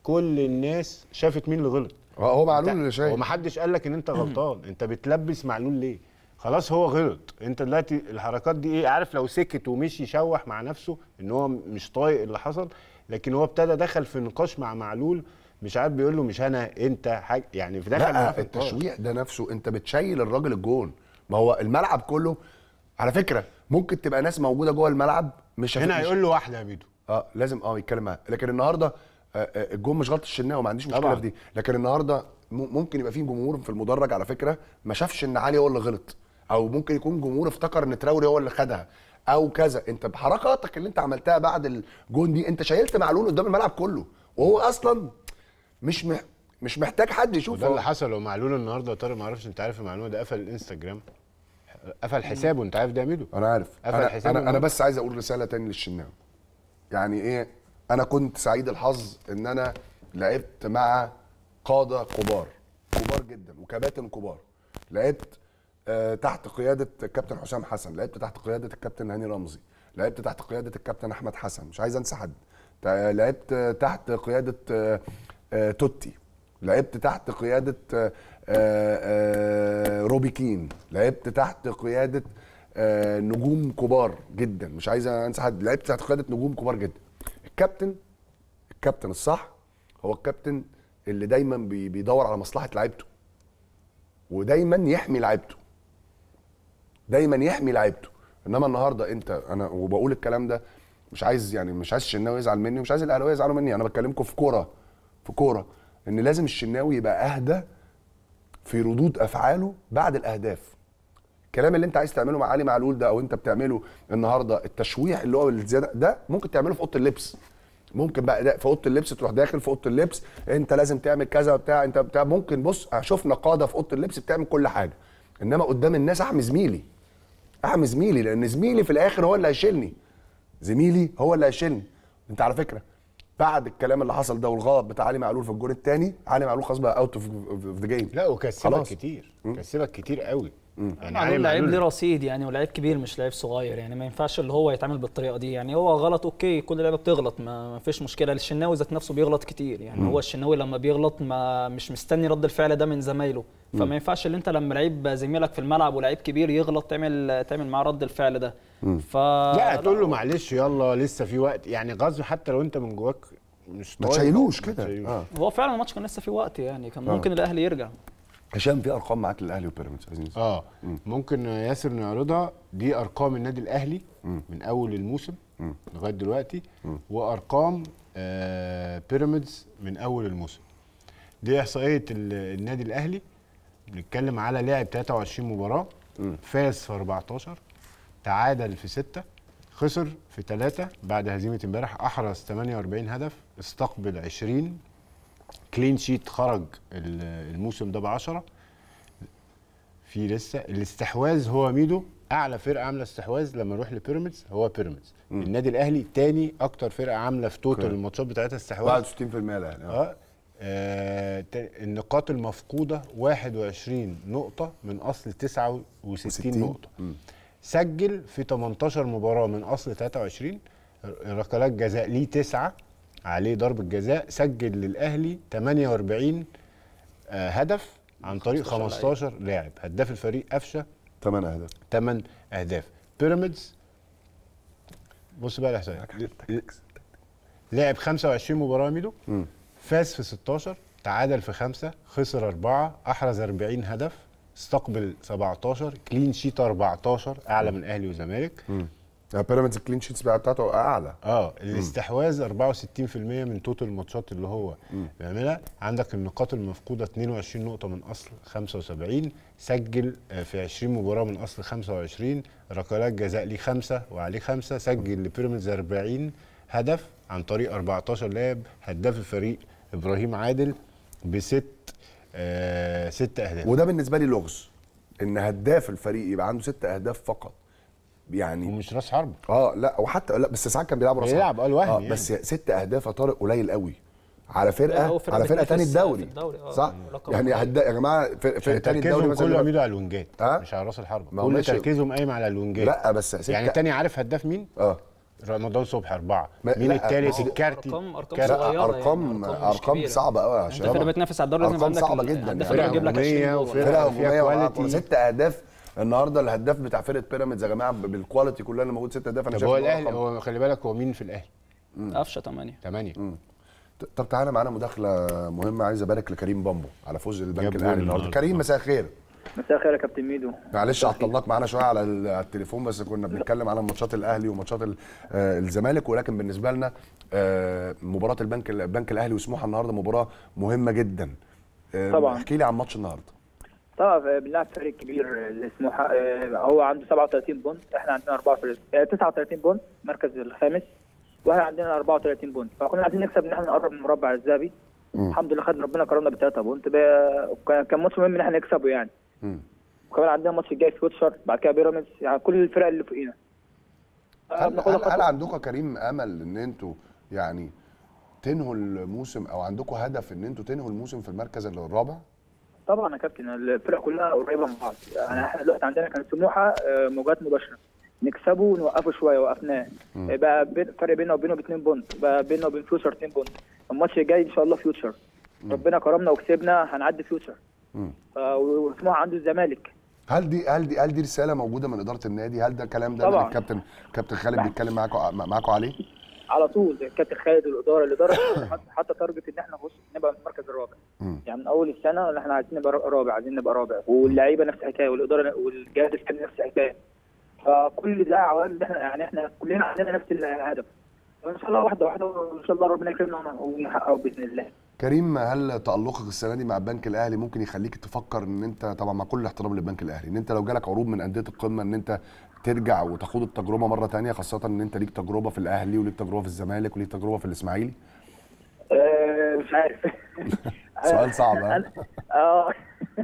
كل الناس شافت مين اللي غلط هو معلول اللي شايف ومحدش قال لك ان انت غلطان انت بتلبس معلول ليه خلاص هو غلط انت دلوقتي الحركات دي ايه عارف لو سكت ومشي يشوح مع نفسه ان هو مش طايق اللي حصل لكن هو ابتدى دخل في نقاش مع معلول مش عارف بيقول له مش انا انت حاج يعني في دخل لا في التشويق ده نفسه انت بتشيل الراجل الجون ما هو الملعب كله على فكره ممكن تبقى ناس موجوده جوه الملعب مش هنا هيقول له واحده يا ميدو اه لازم اه يتكلم معاه لكن النهارده آه، آه، الجون مش غلطه الشناوي ما عنديش مشكله في دي لكن النهارده ممكن يبقى في جمهور في المدرج على فكره ما شافش ان علي هو اللي غلط او ممكن يكون جمهور افتكر ان تراوري هو اللي خدها او كذا انت بحركاتك اللي انت عملتها بعد الجون دي انت شايلت معلول قدام الملعب كله وهو اصلا مش مح... مش محتاج حد يشوفه ده اللي حصل ومعلول النهارده يا طارق ما اعرفش انت عارف المعلومه ده قفل الانستجرام قفل حسابه انت عارف ده ميدو انا عارف قفل أنا حسابه انا, أنا بس عايز اقول رساله تاني للشناوي يعني ايه انا كنت سعيد الحظ ان انا لعبت مع قاده كبار كبار جدا وكباتن كبار لعبت آه، تحت قياده الكابتن حسام حسن لعبت تحت قياده الكابتن هاني رمزي لعبت تحت قياده الكابتن احمد حسن مش عايز انسى حد لعبت تحت قياده آه، آه، توتي لعبت تحت قياده روبي كين لعبت تحت قياده نجوم كبار جدا مش عايز انسى حد لعبت تحت قياده نجوم كبار جدا الكابتن الكابتن الصح هو الكابتن اللي دايما بيدور على مصلحه لعيبته ودايما يحمي لعيبته دايما يحمي لعيبته انما النهارده انت انا وبقول الكلام ده مش عايز يعني مش عايز الشناوي يزعل مني ومش عايز الاهلاويه يزعلوا مني انا بتكلمكم في كوره في كوره ان لازم الشناوي يبقى اهدى في ردود افعاله بعد الاهداف الكلام اللي انت عايز تعمله مع علي معلول ده او انت بتعمله النهارده التشويح اللي هو الزياده ده ممكن تعمله في اوضه اللبس ممكن بقى في اوضه اللبس تروح داخل في اوضه اللبس انت لازم تعمل كذا بتاع انت بتاع ممكن بص شفنا قاده في اوضه اللبس بتعمل كل حاجه انما قدام الناس احمي زميلي احمي زميلي لان زميلي آه. في الاخر هو اللي هيشيلني زميلي هو اللي هيشيلني انت على فكره بعد الكلام اللي حصل ده والغلط بتاع علي معلول في الجون الثاني علي معلول خلاص بقى اوت اوف ذا جيم لا وكسبك كتير كسبك كتير قوي يعني, يعني علي لعيب ليه رصيد يعني ولعيب كبير مش لعيب صغير يعني ما ينفعش اللي هو يتعامل بالطريقه دي يعني هو غلط اوكي كل لعيبه بتغلط ما, فيش مشكله الشناوي ذات نفسه بيغلط كتير يعني م. هو الشناوي لما بيغلط ما مش مستني رد الفعل ده من زمايله فما ينفعش ان انت لما لعيب زميلك في الملعب ولاعيب كبير يغلط تعمل تعمل معاه رد الفعل ده ف لا تقول له معلش يلا لسه في وقت يعني غصب حتى لو انت من جواك مش ما تشيلوش كده آه. هو فعلا الماتش كان لسه في وقت يعني كان آه. ممكن آه. الاهلي يرجع هشام في ارقام معاك للاهلي وبيراميدز عايزين اه مم. ممكن ياسر نعرضها دي ارقام النادي الاهلي مم. من اول الموسم لغايه دلوقتي مم. وارقام آه بيراميدز من اول الموسم دي احصائيه النادي الاهلي بنتكلم على لعب 23 مباراه فاز في 14 تعادل في 6 خسر في 3 بعد هزيمه امبارح احرز 48 هدف استقبل 20 كلين شيت خرج الموسم ده ب 10 في لسه الاستحواذ هو ميدو اعلى فرقه عامله استحواذ لما نروح لبيراميدز هو بيراميدز النادي الاهلي تاني اكتر فرقه عامله في توتال الماتشات بتاعتها استحواذ 61% الاهلي اه, آه. آه، النقاط المفقوده 21 نقطه من اصل 69 نقطه م. سجل في 18 مباراه من اصل 23 ركلات جزاء ليه 9 عليه ضربه جزاء سجل للاهلي 48 آه، هدف عن طريق 15 لاعب هداف الفريق قفشه 8 اهداف 8 اهداف بيراميدز بص بقى الإحصائيات لاعب 25 مباراه ميدو فاز في 16 تعادل في خمسة خسر أربعة أحرز 40 هدف استقبل 17 كلين شيت 14 أعلى من أهلي وزمالك يعني بيراميدز الكلين شيتس بتاعته اعلى اه الاستحواذ 64% من توتال الماتشات اللي هو بيعملها عندك النقاط المفقوده 22 نقطه من اصل 75 سجل آه، في 20 مباراه من اصل 25 ركلات جزاء ليه خمسه وعليه خمسه سجل لبيراميدز 40 هدف عن طريق 14 لاعب هداف الفريق ابراهيم عادل بست آه ست اهداف وده بالنسبه لي لغز ان هداف الفريق يبقى عنده ست اهداف فقط يعني ومش راس حرب اه لا وحتى لا بس ساعات كان بيلعب راس حرب بيلعب آه،, اه يعني. بس ست اهداف يا طارق قليل قوي على فرقه على فرقه تاني الدوري, الدوري آه. صح يعني هدا يا جماعه فرقه تاني الدوري مثلا كله عميده على الونجات أه؟ مش على راس الحربه كل تركيزهم قايم على الونجات لا بس يعني تاني عارف هداف مين؟ اه رمضان صبحي اربعه مين الثالث الكارتي ارقام ارقام صغيره ارقام يعني ارقام أرقام صعبه قوي عشان يعني، انت بتنافس على الدوري ارقام صعبه جدا فرقه هجوميه وفرقه هجوميه ست اهداف النهارده الهداف بتاع فرقه بيراميدز يا جماعه بالكواليتي كلها اللي موجود ست اهداف انا شايف هو الاهلي هو خلي بالك هو مين في الاهلي؟ قفشه 8 8 طب تعالى معانا مداخله مهمه عايز ابارك لكريم بامبو على فوز البنك الاهلي النهارده كريم مساء الخير مساء الخير يا كابتن ميدو معلش عطلناك معانا شويه على التليفون بس كنا بنتكلم على ماتشات الاهلي وماتشات آه، الزمالك ولكن بالنسبه لنا آه، مباراه البنك البنك الاهلي وسموحه النهارده مباراه مهمه جدا آه، طبعا احكي لي عن ماتش النهارده طبعا بنلعب فريق كبير لسموحه هو عنده 37 بونت احنا عندنا 34 39 بونت المركز الخامس واحنا عندنا 34 بونت فكنا عايزين نكسب ان احنا نقرب من المربع الذهبي الحمد لله خدنا ربنا كرمنا بثلاثه بونت كان ماتش مهم ان احنا نكسبه يعني وكمان عندنا الماتش الجاي سويتشر بعد كده بيراميدز يعني كل الفرق اللي فوقينا هل, آه، هل, هل عندكم كريم امل ان انتوا يعني تنهوا الموسم او عندكم هدف ان انتوا تنهوا الموسم في المركز الرابع؟ طبعا يا كابتن الفرق كلها قريبه من بعض يعني احنا دلوقتي عندنا كانت سموحه آه، مواجهات مباشره نكسبه ونوقفه شويه وقفناه آه، بقى فرق بيننا وبينه باثنين بونت بقى بيننا وبين فيوتشر اثنين بونت الماتش الجاي ان شاء الله فيوتشر ربنا كرمنا وكسبنا هنعدي فيوتشر آه، واسمها عند الزمالك هل دي هل دي هل دي رساله موجوده من اداره النادي هل ده الكلام ده الكابتن كابتن خالد نعم. بيتكلم معاكم معاكم عليه على طول الكابتن خالد والاداره الاداره حتى تارجت ان احنا نبص نبقى في المركز الرابع يعني من اول السنه اللي احنا عايزين نبقى رابع عايزين نبقى رابع واللعيبه نفس الحكايه والاداره والجهاز الفني نفس الحكايه فكل ده عوامل ان احنا يعني احنا كلنا عندنا نفس الهدف وان شاء الله واحده واحده وان شاء الله ربنا يكرمنا ونحققه باذن الله كريم هل تألقك السنه دي مع البنك الاهلي ممكن يخليك تفكر ان انت طبعا مع كل احترام للبنك الاهلي ان انت لو جالك عروض من انديه القمه ان انت ترجع وتخوض التجربه مره ثانيه خاصه ان انت ليك تجربه في الاهلي وليك تجربه في الزمالك وليك تجربه في الاسماعيلي؟ آه، مش عارف سؤال صعب اه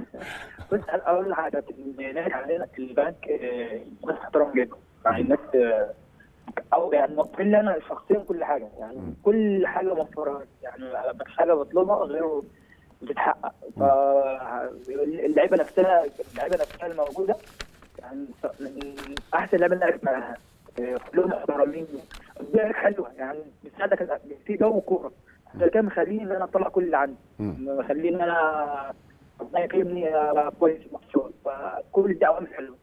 بس اقول حاجه النادي علينا البنك آه، ناس احترام جدا مع الناس آه، او يعني موفرين لي انا شخصيا كل حاجه يعني م. كل حاجه موفرها يعني حاجه بطلبها غير بتتحقق فاللعيبه نفسها اللعيبه نفسها الموجوده يعني احسن لعيبه اللي لعبت معاها آه، كلهم محترمين الدنيا حلوه يعني بتساعدك في جو كوره ده كان مخليني ان انا اطلع كل اللي عندي مخليني ان انا ربنا يكرمني آه، كويس في فكل دي عوامل حلوه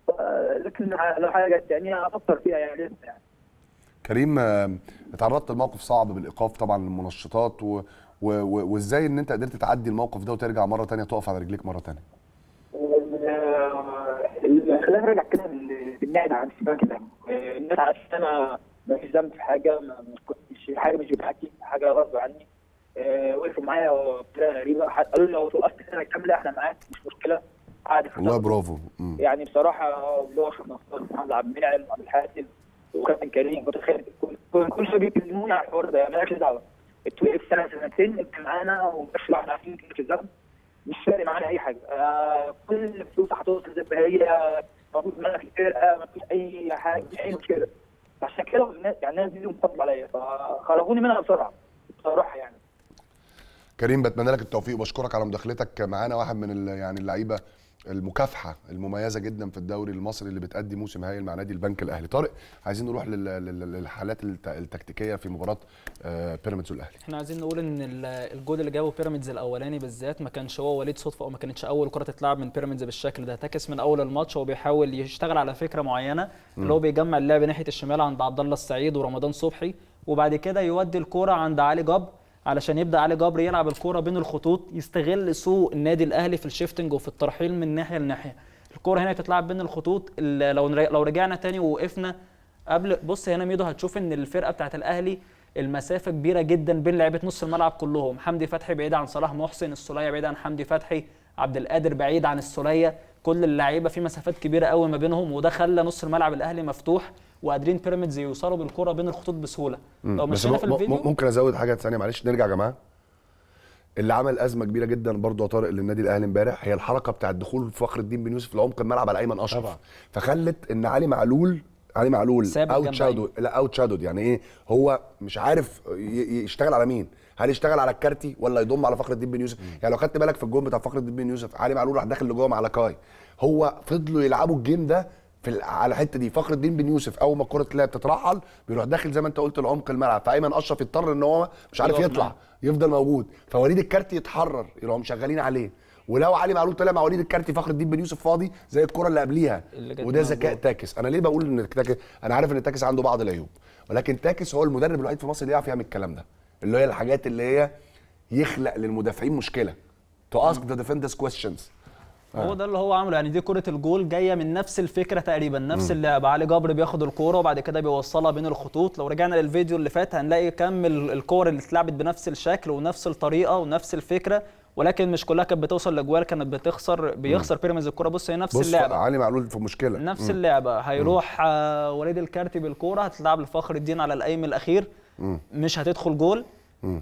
لكن لو حاجه جت تانية يعني افكر فيها يعني, لسه يعني. كريم آه، اتعرضت لموقف صعب بالايقاف طبعا المنشطات و... و... وازاي ان انت قدرت تعدي الموقف ده وترجع مره ثانيه تقف على رجليك مره ثانيه خلينا نرجع كده بالنعد عن السباق كده الناس على انا ما فيش ذنب في حاجه ما كنتش حاجه مش بتاعتي حاجه غصب عني آه، وقفوا معايا بطريقه غريبه قالوا لي لو توقفت سنه كامله احنا معاك مش مشكله عادي والله برافو يعني بصراحه اللي هو محمد عبد المنعم عبد الحاتم وكابتن كريم متخيل كل شويه بيكلمونا على الحوار ده مالكش دعوه اتوقف سنه سنتين انت معانا ومش احنا عارفين كذاب مش فارق معانا اي حاجه آه كل فلوس هتوصل زي ما هي موجود معانا في الفرقه ما فيش اي حاجه مفيش اي مشكله عشان كده يعني الناس دي مفضل عليا فخرجوني منها بسرعه بصراحه يعني كريم بتمنى لك التوفيق وبشكرك على مداخلتك معانا واحد من يعني اللعيبه المكافحه المميزه جدا في الدوري المصري اللي بتأدي موسم هايل مع نادي البنك الاهلي طارق عايزين نروح للحالات التكتيكيه في مباراه آه، بيراميدز والاهلي احنا عايزين نقول ان الجول اللي جابه بيراميدز الاولاني بالذات ما كانش هو وليد صدفه او ما كانتش اول كره تتلعب من بيراميدز بالشكل ده تكس من اول الماتش هو بيحاول يشتغل على فكره معينه اللي هو بيجمع اللعب ناحيه الشمال عند عبد الله السعيد ورمضان صبحي وبعد كده يودي الكوره عند علي جبر علشان يبدا علي جبر يلعب الكوره بين الخطوط يستغل سوء النادي الاهلي في الشيفتنج وفي الترحيل من ناحيه لناحيه الكوره هنا بتتلعب بين الخطوط لو لو رجعنا تاني ووقفنا قبل بص هنا ميدو هتشوف ان الفرقه بتاعت الاهلي المسافه كبيره جدا بين لعيبه نص الملعب كلهم حمدي فتحي بعيد عن صلاح محسن السوليه بعيد عن حمدي فتحي عبد القادر بعيد عن السوليه كل اللعيبه في مسافات كبيره قوي ما بينهم وده خلى نص الملعب الاهلي مفتوح وقادرين بيراميدز يوصلوا بالكره بين الخطوط بسهوله لو مشينا في الفيديو ممكن ازود حاجه ثانيه معلش نرجع يا جماعه اللي عمل ازمه كبيره جدا برضه يا طارق للنادي الاهلي امبارح هي الحركه بتاعه دخول فخر الدين بن يوسف لعمق الملعب على ايمن اشرف طبعا. فخلت ان علي معلول علي معلول اوت شادو لا اوت شادو يعني ايه هو مش عارف يشتغل على مين هل يشتغل على الكارتي ولا يضم على فخر الدين بن يوسف مم. يعني لو خدت بالك في الجون بتاع فخر الدين بن يوسف علي معلول راح داخل لجوه مع لاكاي هو فضلوا يلعبوا الجيم ده في على الحته دي فخر الدين بن يوسف اول ما الكره تلاقي بتترحل بيروح داخل زي ما انت قلت لعمق الملعب فايمن اشرف يضطر ان هو مش عارف يطلع يفضل موجود فوليد الكارت يتحرر يروحوا مشغلين عليه ولو علي معلول طلع مع وليد الكارتي فخر الدين بن يوسف فاضي زي الكره اللي قبليها وده ذكاء تاكس انا ليه بقول ان تاكس انا عارف ان تاكس عنده بعض العيوب ولكن تاكس هو المدرب الوحيد في مصر اللي يعرف يعمل الكلام ده اللي هي الحاجات اللي هي يخلق للمدافعين مشكله تو اسك ذا ديفندرز كويشنز هو آه. ده اللي هو عمله يعني دي كره الجول جايه من نفس الفكره تقريبا نفس اللعبة علي جبر بياخد الكوره وبعد كده بيوصلها بين الخطوط لو رجعنا للفيديو اللي فات هنلاقي كم الكور اللي اتلعبت بنفس الشكل ونفس الطريقه ونفس الفكره ولكن مش كلها كانت بتوصل لاجوال كانت بتخسر بيخسر بيراميدز الكوره بص هي نفس بص اللعبه علي معلول في مشكله نفس مم. اللعبه هيروح آه وليد الكارتي بالكوره هتتلعب لفخر الدين على الايم الاخير مم. مش هتدخل جول مم.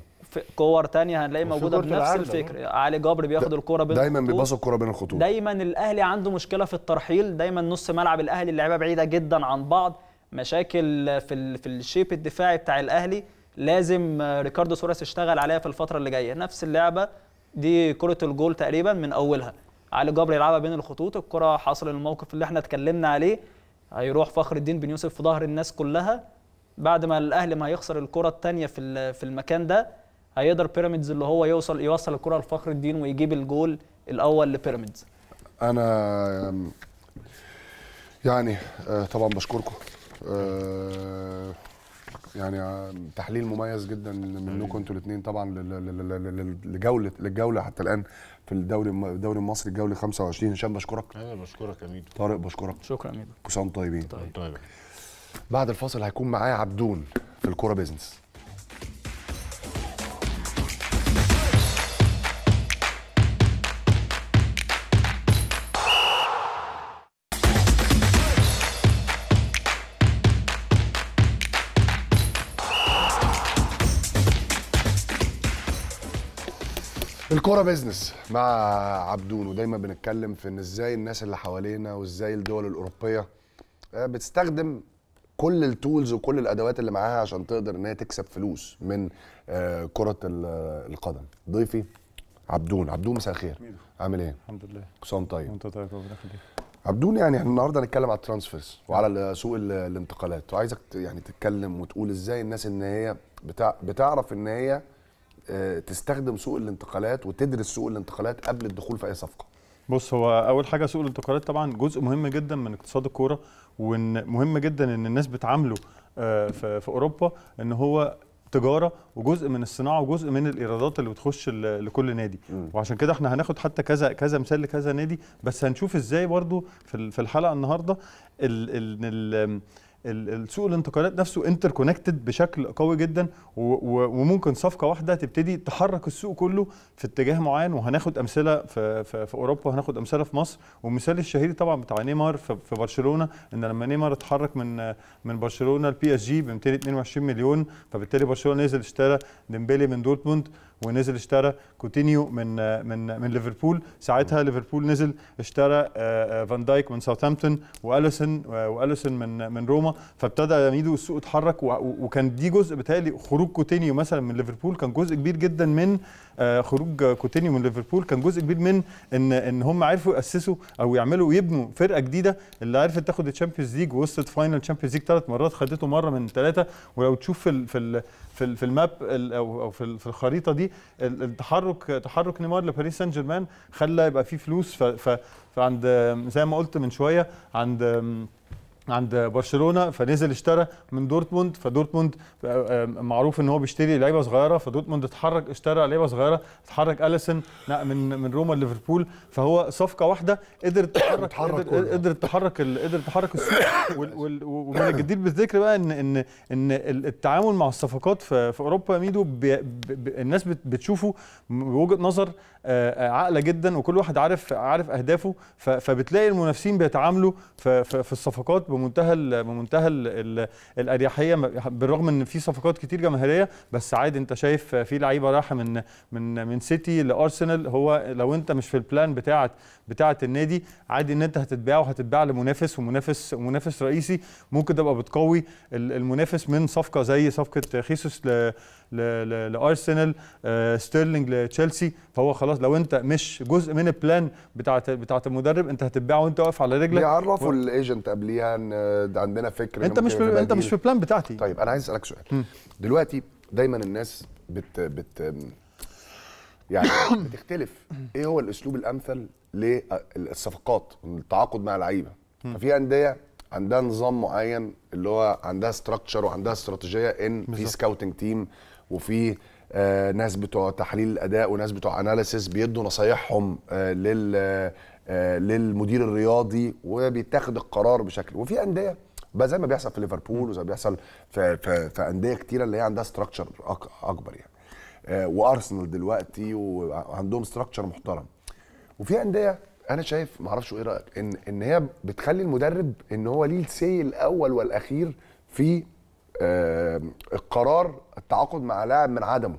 كور تانية هنلاقي موجوده بنفس الفكر علي جبر بياخد الكوره بين دايما بيباصوا الكوره بين الخطوط دايما الاهلي عنده مشكله في الترحيل دايما نص ملعب الاهلي اللعيبه بعيده جدا عن بعض مشاكل في في الشيب الدفاعي بتاع الاهلي لازم ريكاردو سوريس يشتغل عليها في الفتره اللي جايه نفس اللعبه دي كره الجول تقريبا من اولها علي جبر يلعبها بين الخطوط الكره حصل الموقف اللي احنا اتكلمنا عليه هيروح فخر الدين بن يوسف في ظهر الناس كلها بعد ما الاهلي ما هيخسر الكره الثانيه في في المكان ده هيقدر بيراميدز اللي هو يوصل يوصل الكره لفخر الدين ويجيب الجول الاول لبيراميدز انا يعني آه، طبعا بشكركم آه، يعني آه، تحليل مميز جدا منكم انتوا الاثنين طبعا لجوله للجوله حتى الان في الدوري الدوري المصري الجوله 25 هشام بشكرك أيوة، انا بشكرك يا ميدو طارق بشكرك شكرا يا ميدو كل سنه طيبين طيب بعد الفاصل هيكون معايا عبدون في الكوره بيزنس الكورة بيزنس مع عبدون ودايما بنتكلم في ان ازاي الناس اللي حوالينا وازاي الدول الاوروبيه آه، بتستخدم كل التولز وكل الادوات اللي معاها عشان تقدر ان هي تكسب فلوس من آه، كره القدم ضيفي عبدون عبدون مساء الخير عامل ايه الحمد لله كل سنه طيب وانت طيب ربنا يخليك عبدون يعني احنا النهارده هنتكلم على الترانسفيرز وعلى سوق الانتقالات وعايزك يعني تتكلم وتقول ازاي الناس ان هي بتعرف ان هي آه، تستخدم سوق الانتقالات وتدرس سوق الانتقالات قبل الدخول في اي صفقه بص هو اول حاجه سوق الانتقالات طبعا جزء مهم جدا من اقتصاد الكوره وان مهم جدا ان الناس بتعامله آه، في اوروبا ان هو تجاره وجزء من الصناعه وجزء من الايرادات اللي بتخش لكل نادي م. وعشان كده احنا هناخد حتى كذا كذا مثال لكذا نادي بس هنشوف ازاي برضو في الحلقه النهارده ان السوق الانتقالات نفسه انتر كونكتد بشكل قوي جدا وممكن صفقه واحده تبتدي تحرك السوق كله في اتجاه معين وهناخد امثله في, في, في اوروبا وهناخد امثله في مصر والمثال الشهير طبعا بتاع نيمار في, في برشلونه ان لما نيمار اتحرك من من برشلونه لبي اس جي ب 222 مليون فبالتالي برشلونه نزل اشترى ديمبلي من دورتموند ونزل اشترى كوتينيو من من من ليفربول ساعتها ليفربول نزل اشترى آه، آه، فان دايك من ساوثامبتون واليسون واليسون من من روما فابتدى ميدو السوق اتحرك وكان دي جزء بتهيألي خروج كوتينيو مثلا من ليفربول كان جزء كبير جدا من آه، خروج كوتينيو من ليفربول كان جزء كبير من ان ان هم عرفوا ياسسوا او يعملوا ويبنوا فرقه جديده اللي عرفت تاخد الشامبيونز ليج ووصلت فاينل الشامبيونز ليج ثلاث مرات خدته مره من ثلاثه ولو تشوف في في في في الماب او او في الخريطه دي التحرك تحرك نيمار لباريس سان جيرمان خلى يبقى فيه فلوس فعند زي ما قلت من شويه عند عند برشلونه فنزل اشترى من دورتموند فدورتموند آه، آه، معروف ان هو بيشتري لعيبه صغيره فدورتموند اتحرك اشترى لعيبه صغيره اتحرك اليسن من من روما ليفربول فهو صفقه واحده قدرت تحرك قدرت تحرك قدرت تحرك السوق ومن الجدير بالذكر بقى ان ان ان التعامل مع الصفقات في اوروبا ميدو بي بي الناس بتشوفه بوجهه نظر آه، آه، عاقله جدا وكل واحد عارف عارف اهدافه فبتلاقي المنافسين بيتعاملوا في الصفقات بمنتهى بمنتهى الاريحيه بالرغم ان في صفقات كتير جماهيريه بس عادي انت شايف في لعيبه رايحه من من من سيتي لارسنال هو لو انت مش في البلان بتاعه بتاعه النادي عادي ان انت هتتباع وهتتباع لمنافس ومنافس منافس رئيسي ممكن تبقى بتقوي المنافس من صفقه زي صفقه خيسوس لارسنال آه، ستيرلينج لتشيلسي فهو خلاص لو انت مش جزء من البلان بتاعه بتاعه المدرب انت هتتباع وانت واقف على رجلك يعرفوا و... الايجنت قبليها ان آه، عندنا فكر انت مش في... انت مش في البلان بتاعتي طيب انا عايز اسالك سؤال م. دلوقتي دايما الناس بت بت يعني بتختلف ايه هو الاسلوب الامثل للصفقات التعاقد مع لعيبه ففي انديه عندها نظام معين اللي هو عندها ستراكشر وعندها استراتيجيه ان في سكاوتنج تيم وفي آه، ناس بتوع تحليل الاداء وناس بتوع اناليسيس بيدوا نصايحهم آه، لل آه، للمدير الرياضي وبيتاخد القرار بشكل وفي انديه بقى زي ما بيحصل في ليفربول وزي ما بيحصل في في, في انديه كتيره اللي هي عندها ستراكشر اكبر يعني وارسنال دلوقتي وعندهم ستراكشر محترم وفي انديه انا شايف ما اعرفش ايه رايك ان ان هي بتخلي المدرب ان هو ليه السي الاول والاخير في القرار التعاقد مع لاعب من عدمه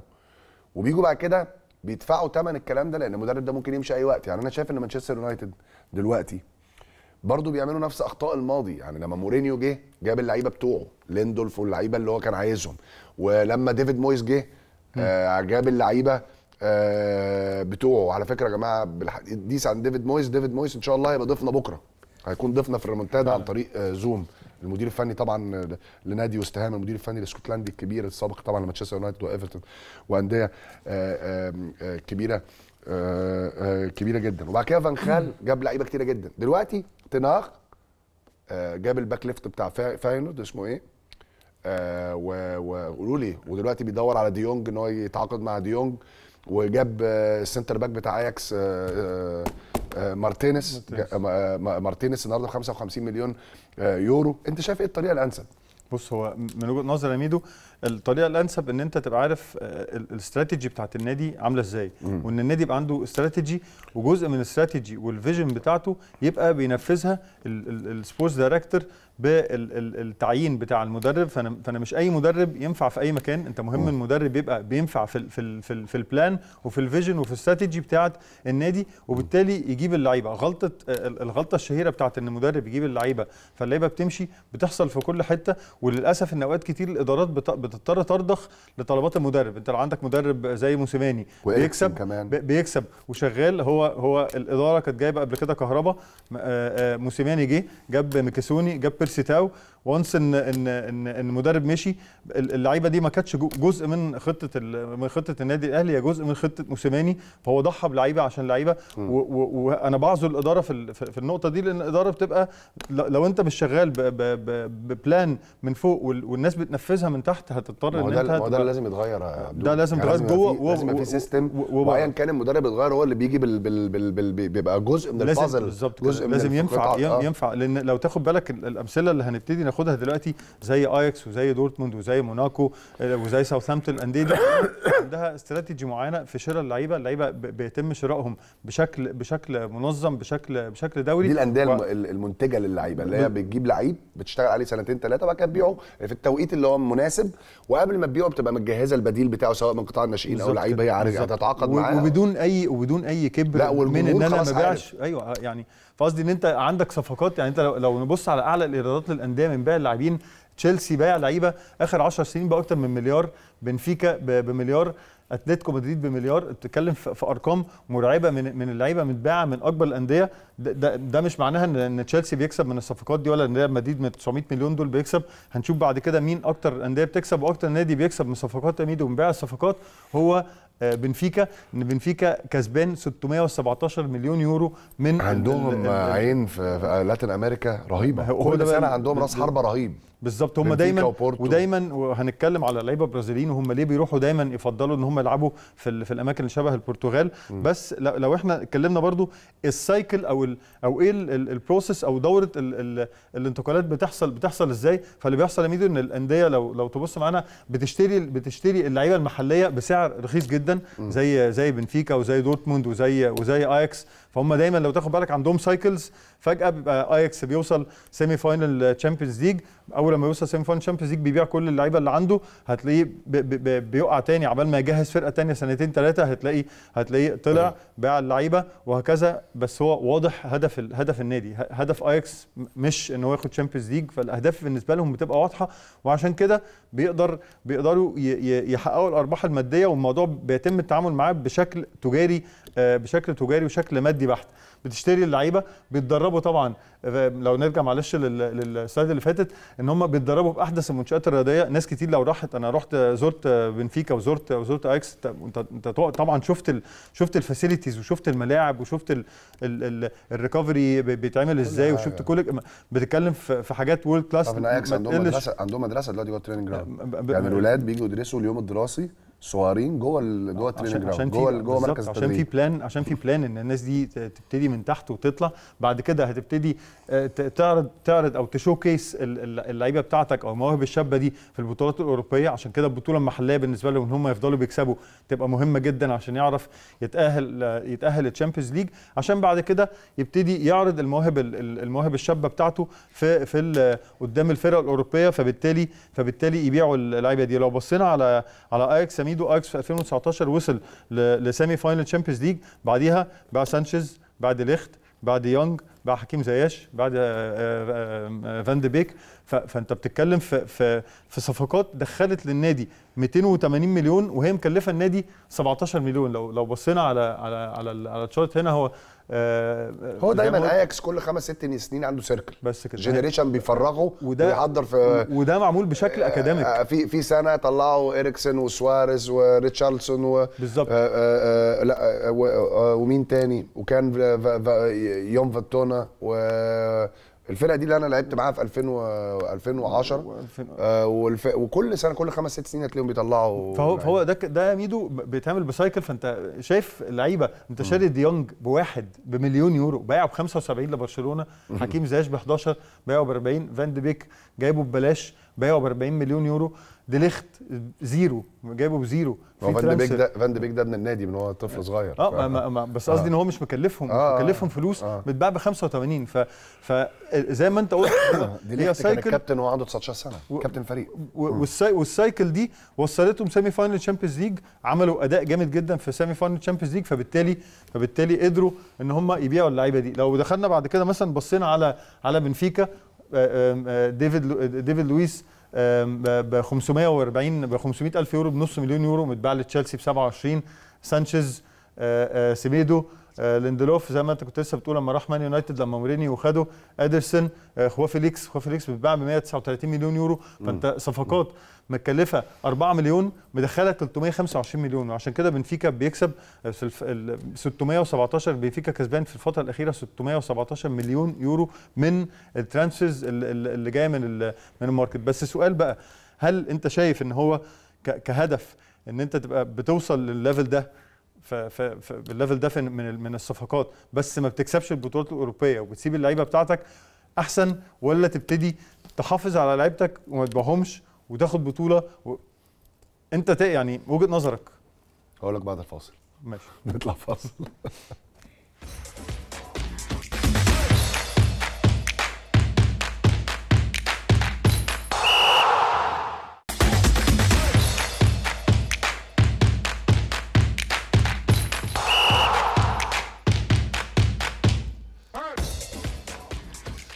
وبيجوا بعد كده بيدفعوا ثمن الكلام ده لان المدرب ده ممكن يمشي اي وقت يعني انا شايف ان مانشستر يونايتد دلوقتي برضه بيعملوا نفس اخطاء الماضي يعني لما مورينيو جه جاب اللعيبه بتوعه ليندولف واللعيبه اللي هو كان عايزهم ولما ديفيد مويس جه آه جاب اللعيبه آه بتوعه على فكره يا جماعه بالحديث عن ديفيد مويس ديفيد مويس ان شاء الله هيبقى ضيفنا بكره هيكون ضيفنا في الريمونتادا عن طريق آه زوم المدير الفني طبعا لنادي وستهام المدير الفني الاسكتلندي الكبير السابق طبعا لمانشستر يونايتد وايفرتون وانديه آه، آه، آه، كبيره كبيره جدا وبعد كده فان خال جاب لعيبه كتيره جدا دلوقتي تناخ جاب الباك ليفت بتاع فاينورد اسمه ايه وقولوا لي ودلوقتي بيدور على ديونج ان هو يتعاقد مع ديونج وجاب السنتر آه، باك بتاع اياكس آه، آه، مارتينيز مارتينيز النهارده ب 55 مليون يورو انت شايف ايه الطريقه الانسب بص هو من وجهه نظر ميدو الطريقه الانسب ان انت تبقى عارف الاستراتيجي بتاعت النادي عامله ازاي وان النادي يبقى عنده استراتيجي وجزء من الاستراتيجي والفيجن بتاعته يبقى بينفذها السبورتس دايركتور بالتعيين بتاع المدرب فانا فانا مش اي مدرب ينفع في اي مكان انت مهم المدرب يبقى بينفع في الـ في الـ في, الـ في البلان وفي الفيجن وفي الاستراتيجي بتاعه النادي وبالتالي يجيب اللعيبه غلطه الغلطه الشهيره بتاعه ان المدرب يجيب اللعيبه فاللعيبه بتمشي بتحصل في كل حته وللاسف ان اوقات كتير الادارات بتضطر ترضخ لطلبات المدرب انت لو عندك مدرب زي موسيماني بيكسب كمان. بيكسب وشغال هو هو الاداره كانت جايبه قبل كده كهربا آه، آه، موسيماني جه جاب ميكيسوني جاب بيرسي تاو وانس ان ان ان, المدرب مشي اللعيبه دي ما كانتش جزء من خطه من خطه النادي الاهلي هي جزء من خطه موسيماني فهو ضحى بلعيبه عشان لعيبه وانا بعذر الاداره في في النقطه دي لان الاداره بتبقى لو انت مش شغال ببلان من فوق والناس بتنفذها من تحت هتضطر ان انت هو ده لازم يتغير ده لازم يتغير يعني جوه لازم في سيستم وايا كان المدرب يتغير هو اللي بيجي بال بال بال بال بيبقى جزء من البازل بالظبط لازم ينفع آه. ينفع لان لو تاخد بالك الامثله اللي هنبتدي ياخدها دلوقتي زي اياكس وزي دورتموند وزي موناكو آه، وزي ساوثامبتون الانديه دي عندها استراتيجي معينه في شراء اللعيبه اللعيبه بيتم شرائهم بشكل بشكل منظم بشكل بشكل دوري دي الانديه و... المنتجه للعيبه اللي هي بتجيب لعيب بتشتغل عليه سنتين ثلاثه وبعد كده تبيعه في التوقيت اللي هو مناسب وقبل ما تبيعه بتبقى متجهزه البديل بتاعه سواء من قطاع الناشئين او لعيبه هي عارفه هتتعاقد معاه وبدون اي وبدون اي كبر لا من ان انا ما بيعش ايوه آه، يعني فقصدي ان انت عندك صفقات يعني انت لو نبص على اعلى الايرادات للانديه من بيع اللاعبين تشيلسي بايع لعيبه اخر 10 سنين باكثر من مليار بنفيكا بمليار اتلتيكو مدريد بمليار بتتكلم في ارقام مرعبه من من اللعيبه متباعه من اكبر الانديه ده, ده, ده مش معناها ان تشيلسي بيكسب من الصفقات دي ولا ان ريال مدريد من 900 مليون دول بيكسب هنشوف بعد كده مين اكتر الانديه بتكسب واكتر نادي بيكسب من صفقات اميد ومبيع الصفقات هو آه، بنفيكا ان بنفيكا كسبان 617 مليون يورو من عندهم عين في لاتن امريكا رهيبه كل سنه عندهم راس حربه رهيب بالظبط هم دايما ودايما وهنتكلم على اللعيبه البرازيليين وهم ليه بيروحوا دايما يفضلوا ان هم يلعبوا في, في الاماكن اللي شبه البرتغال م. بس لو احنا اتكلمنا برضو السايكل او الـ او ايه البروسيس او دوره الـ الـ الانتقالات بتحصل بتحصل ازاي فاللي بيحصل يا ميدو ان الانديه لو لو تبص معانا بتشتري بتشتري اللعيبه المحليه بسعر رخيص جدا زي زي بنفيكا وزي دورتموند وزي وزي اياكس فهم دايما لو تاخد بالك عندهم سايكلز فجاه بيبقى اياكس بيوصل سيمي فاينل تشامبيونز ليج اول ما يوصل سيمي فاينل تشامبيونز ليج بيبيع كل اللعيبه اللي عنده هتلاقيه بيقع تاني عبال ما يجهز فرقه تانية سنتين ثلاثه هتلاقي هتلاقيه طلع أيوه. باع اللعيبه وهكذا بس هو واضح هدف هدف النادي هدف اياكس مش ان هو ياخد تشامبيونز ليج فالاهداف بالنسبه لهم بتبقى واضحه وعشان كده بيقدر بيقدروا يحققوا الارباح الماديه والموضوع بيتم التعامل معاه بشكل تجاري آه، بشكل تجاري وشكل مادي بحت بتشتري اللعيبه بيتدربوا طبعا آه، لو نرجع معلش للسلايد اللي فاتت ان هم بيتدربوا باحدث المنشات الرياضيه ناس كتير لو راحت انا رحت زرت بنفيكا وزرت وزرت اكس انت انت طبعا شفت ال شفت الفاسيلتيز وشفت الملاعب وشفت الريكفري بيتعمل ازاي وشفت كل بتتكلم في حاجات وورلد كلاس طب اياكس عندهم مدرسه عندهم مدرسه دلوقتي جوه التريننج جراوند يعني الولاد بيجوا يدرسوا اليوم الدراسي صغيرين جوه جوه التريننج جراوند جوه جوه مركز التدريب عشان في بلان عشان في بلان ان الناس دي تبتدي من تحت وتطلع بعد كده هتبتدي آه، تعرض تعرض او تشوكيس اللعيبه بتاعتك او المواهب الشابه دي في البطولات الاوروبيه عشان كده البطوله المحليه بالنسبه لهم ان هم يفضلوا بيكسبوا تبقى مهمه جدا عشان يعرف يتاهل يتاهل التشامبيونز ليج عشان بعد كده يبتدي يعرض المواهب المواهب الشابه بتاعته في في قدام الفرق الاوروبيه فبالتالي فبالتالي يبيعوا اللعيبه دي لو بصينا على على اياكس ميدو اكس في 2019 وصل لسيمي فاينل تشامبيونز ليج بعديها باع سانشيز بعد ليخت بعد يونج بعد حكيم زياش بعد آه، آه، آه، فان دي بيك فانت بتتكلم في في في صفقات دخلت للنادي 280 مليون وهي مكلفه النادي 17 مليون لو لو بصينا على على على على الشارت هنا هو آه هو دايما اياكس كل خمس ست سنين عنده سيركل بس كده جنريشن بيفرغه وده في وده معمول بشكل اكاديميك آه،, آه في في سنه طلعوا اريكسن وسواريز وريتشاردسون و بالظبط آه, آه،, آه، لا ومين تاني وكان يوم فاتونا و الفرقه دي اللي انا لعبت معاها في 2000 و 2010 آه والف... وكل سنه كل خمس ست سنين هتلاقيهم بيطلعوا فهو يعني. فهو ده ده يا ميدو بيتعمل بسايكل فانت شايف اللعيبه انت شاري ديونج بواحد بمليون يورو بايعه ب 75 لبرشلونه حكيم زياش ب 11 بايعه ب 40 فان دي بيك جايبه ببلاش بايعه ب 40 مليون يورو ديليخت زيرو جايبه بزيرو هو فان بيك ده فان بيك ده ابن النادي من هو طفل آه. صغير اه ف... ما ما آه. بس قصدي آه. ان هو مش مكلفهم آه. مكلفهم فلوس آه. بتباع ب 85 ف فزي ما انت قلت هي سايكل كان الكابتن وهو عنده 19 سنه و... كابتن فريق و... والساي... والسايكل دي وصلتهم سيمي فاينل تشامبيونز ليج عملوا اداء جامد جدا في سيمي فاينل تشامبيونز ليج فبالتالي فبالتالي قدروا ان هم يبيعوا اللعيبه دي لو دخلنا بعد كده مثلا بصينا على على بنفيكا آه، ديفيد ديفيد لويس ب 540 ب 500 الف يورو بنص مليون يورو متباع لتشيلسي ب 27 سانشيز سيميدو ليندلوف زي ما انت كنت لسه بتقول لما راح مان يونايتد لما مورينيو وخده ادرسون خوافيليكس خوافيليكس بيتباع ب 139 مليون يورو فانت صفقات متكلفه 4 مليون مدخله 325 مليون وعشان كده بنفيكا بيكسب 617 آه، بنفيكا كسبان في الفتره الاخيره 617 مليون يورو من الترانسفيرز اللي جايه من من الماركت بس سؤال بقى هل انت شايف ان هو كهدف ان انت تبقى بتوصل للليفل ده بالليفل ده من من الصفقات بس ما بتكسبش البطولات الاوروبيه وبتسيب اللعيبه بتاعتك احسن ولا تبتدي تحافظ على لعيبتك وما تبيعهمش وتاخد بطوله و... انت يعني وجهه نظرك هقول لك بعد الفاصل ماشي نطلع فاصل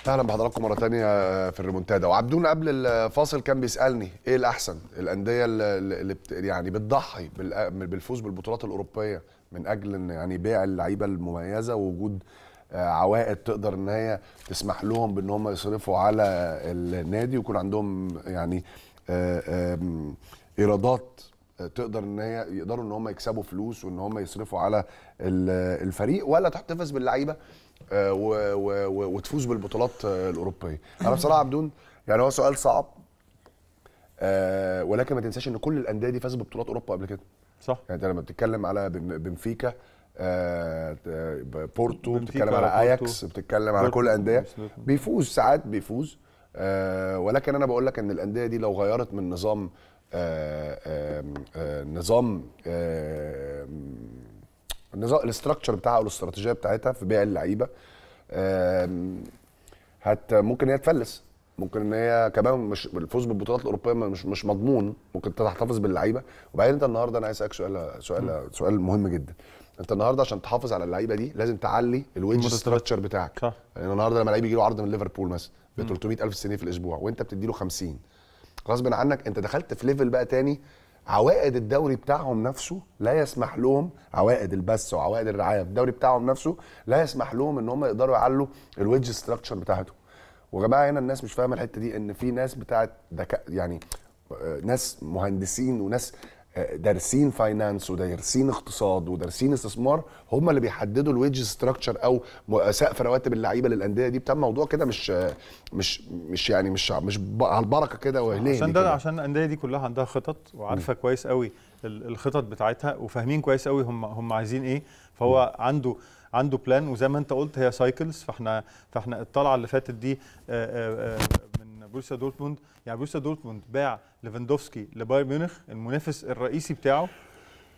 اهلا بحضراتكم مره تانية آه، في الريمونتادا وعبدون قبل الفاصل كان بيسالني ايه الاحسن الانديه اللي بت يعني بتضحي بالفوز بالبطولات الاوروبيه من اجل ان يعني بيع اللعيبه المميزه ووجود آه، عوائد تقدر ان هي تسمح لهم بان هم يصرفوا على النادي ويكون عندهم يعني آه، ايرادات تقدر ان هي يقدروا ان هم يكسبوا فلوس وان هم يصرفوا على الفريق ولا تحتفظ باللعيبه آه، وتفوز بالبطولات آه، الاوروبيه انا بصراحه عبدون يعني هو سؤال صعب آه، ولكن ما تنساش ان كل الانديه دي فازت ببطولات اوروبا قبل كده صح يعني انت لما بتتكلم على بنفيكا بورتو بتتكلم على اياكس بتتكلم على كل الانديه بيفوز ساعات بيفوز ولكن انا بقول لك ان الانديه دي لو غيرت من نظام آه، آه، نظام النظام الاستراكشر بتاعها او الاستراتيجيه بتاعتها في بيع اللعيبه هت ممكن هي تفلس ممكن ان هي كمان مش الفوز بالبطولات الاوروبيه مش مش مضمون ممكن تحتفظ باللعيبه وبعدين انت النهارده انا عايز اسالك سؤال سؤال سؤال مهم جدا انت النهارده عشان تحافظ على اللعيبه دي لازم تعلي الويج ستراكشر بتاعك يعني النهارده لما لعيب يجي له عرض من ليفربول مثلا ب 300000 جنيه في الاسبوع وانت بتدي له 50 غصب عنك انت دخلت في ليفل بقى تاني عوائد الدوري بتاعهم نفسه لا يسمح لهم عوائد البث وعوائد الرعايه الدوري بتاعهم نفسه لا يسمح لهم ان هم يقدروا يعلوا الويدج ستراكشر بتاعته وجماعه هنا الناس مش فاهمه الحته دي ان في ناس بتاعت دكا يعني آه، ناس مهندسين وناس دارسين فاينانس ودارسين اقتصاد ودارسين استثمار هم اللي بيحددوا الويج ستراكشر او سقف رواتب اللعيبه للانديه دي بتاع موضوع كده مش مش مش يعني مش مش على البركه كده وهنا عشان ده عشان الانديه دي كلها عندها خطط وعارفه كويس قوي الخطط بتاعتها وفاهمين كويس قوي هم هم عايزين ايه فهو عنده عنده بلان وزي ما انت قلت هي سايكلز فاحنا فاحنا الطلعه اللي فاتت دي من يعني بروسيا دورتموند يعني بروسيا دورتموند باع ليفاندوفسكي لبايرن ميونخ المنافس الرئيسي بتاعه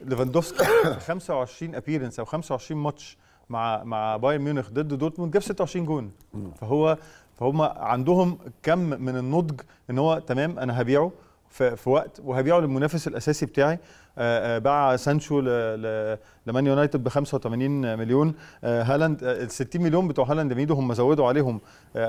ليفاندوفسكي 25 ابييرنس او 25 ماتش مع مع بايرن ميونخ ضد دورتموند جاب 26 جون فهو فهم عندهم كم من النضج ان هو تمام انا هبيعه في وقت وهبيعه للمنافس الاساسي بتاعي آه، آه، باع سانشو لمان يونايتد ب 85 مليون آه، هالاند ال 60 مليون بتوع هالاند ميدو هم زودوا عليهم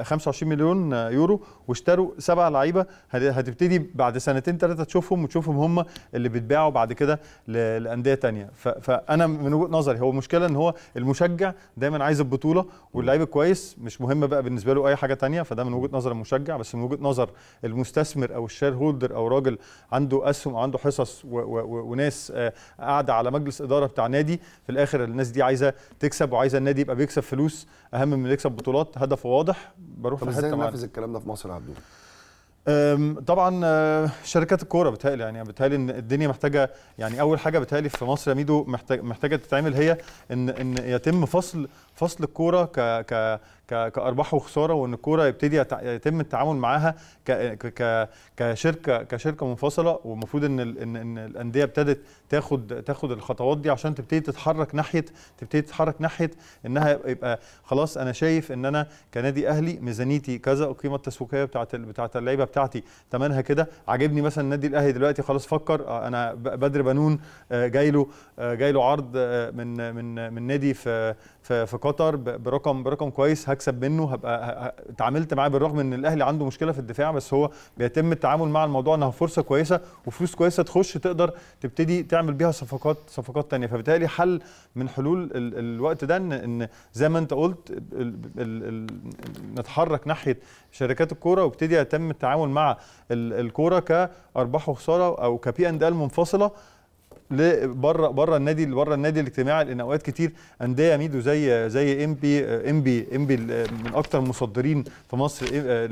25 مليون يورو واشتروا سبع لعيبه هتبتدي بعد سنتين ثلاثه تشوفهم وتشوفهم هم اللي بيتباعوا بعد كده لانديه ثانيه فانا من وجهه نظري هو المشكله ان هو المشجع دايما عايز البطوله واللعيب الكويس مش مهم بقى بالنسبه له اي حاجه ثانيه فده من وجهه نظر المشجع بس من وجهه نظر المستثمر او الشير هولدر او راجل عنده اسهم او عنده حصص و, و, و وناس آه، قاعده على مجلس اداره بتاع نادي في الاخر الناس دي عايزه تكسب وعايزه النادي يبقى بيكسب فلوس اهم من يكسب بطولات هدفه واضح بروح طب ازاي ننفذ الكلام ده في مصر يا عبد طبعا آه، شركات الكوره بتهيألي يعني بتهيألي ان الدنيا محتاجه يعني اول حاجه بتهيألي في مصر يا ميدو محتاجه تتعمل هي ان ان يتم فصل فصل الكوره ك ك كارباح وخساره وان الكوره يبتدي يتم التعامل معاها كشركه كشركه منفصله والمفروض ان ان الانديه ابتدت تاخد تاخد الخطوات دي عشان تبتدي تتحرك ناحيه تبتدي تتحرك ناحيه انها يبقى خلاص انا شايف ان انا كنادي اهلي ميزانيتي كذا القيمه التسويقيه بتاعت بتاعت اللعيبه بتاعتي ثمنها كده عاجبني مثلا النادي الاهلي دلوقتي خلاص فكر آه، انا بدر بنون آه، جاي له آه، جاي له عرض من من من نادي في في قطر برقم برقم كويس اكسب منه هبقى اتعاملت معاه بالرغم ان الاهلي عنده مشكله في الدفاع بس هو بيتم التعامل مع الموضوع انها فرصه كويسه وفلوس كويسه تخش تقدر تبتدي تعمل بيها صفقات صفقات ثانيه فبالتالي حل من حلول ال الوقت ده ان ان زي ما انت قلت ال ال نتحرك ناحيه شركات الكوره وابتدي يتم التعامل مع الكوره كارباح وخساره او كبي اند ال منفصله بره بره النادي بره النادي الاجتماعي لان اوقات كتير انديه ميدو زي زي امبي ام بي من اكتر المصدرين في مصر آه،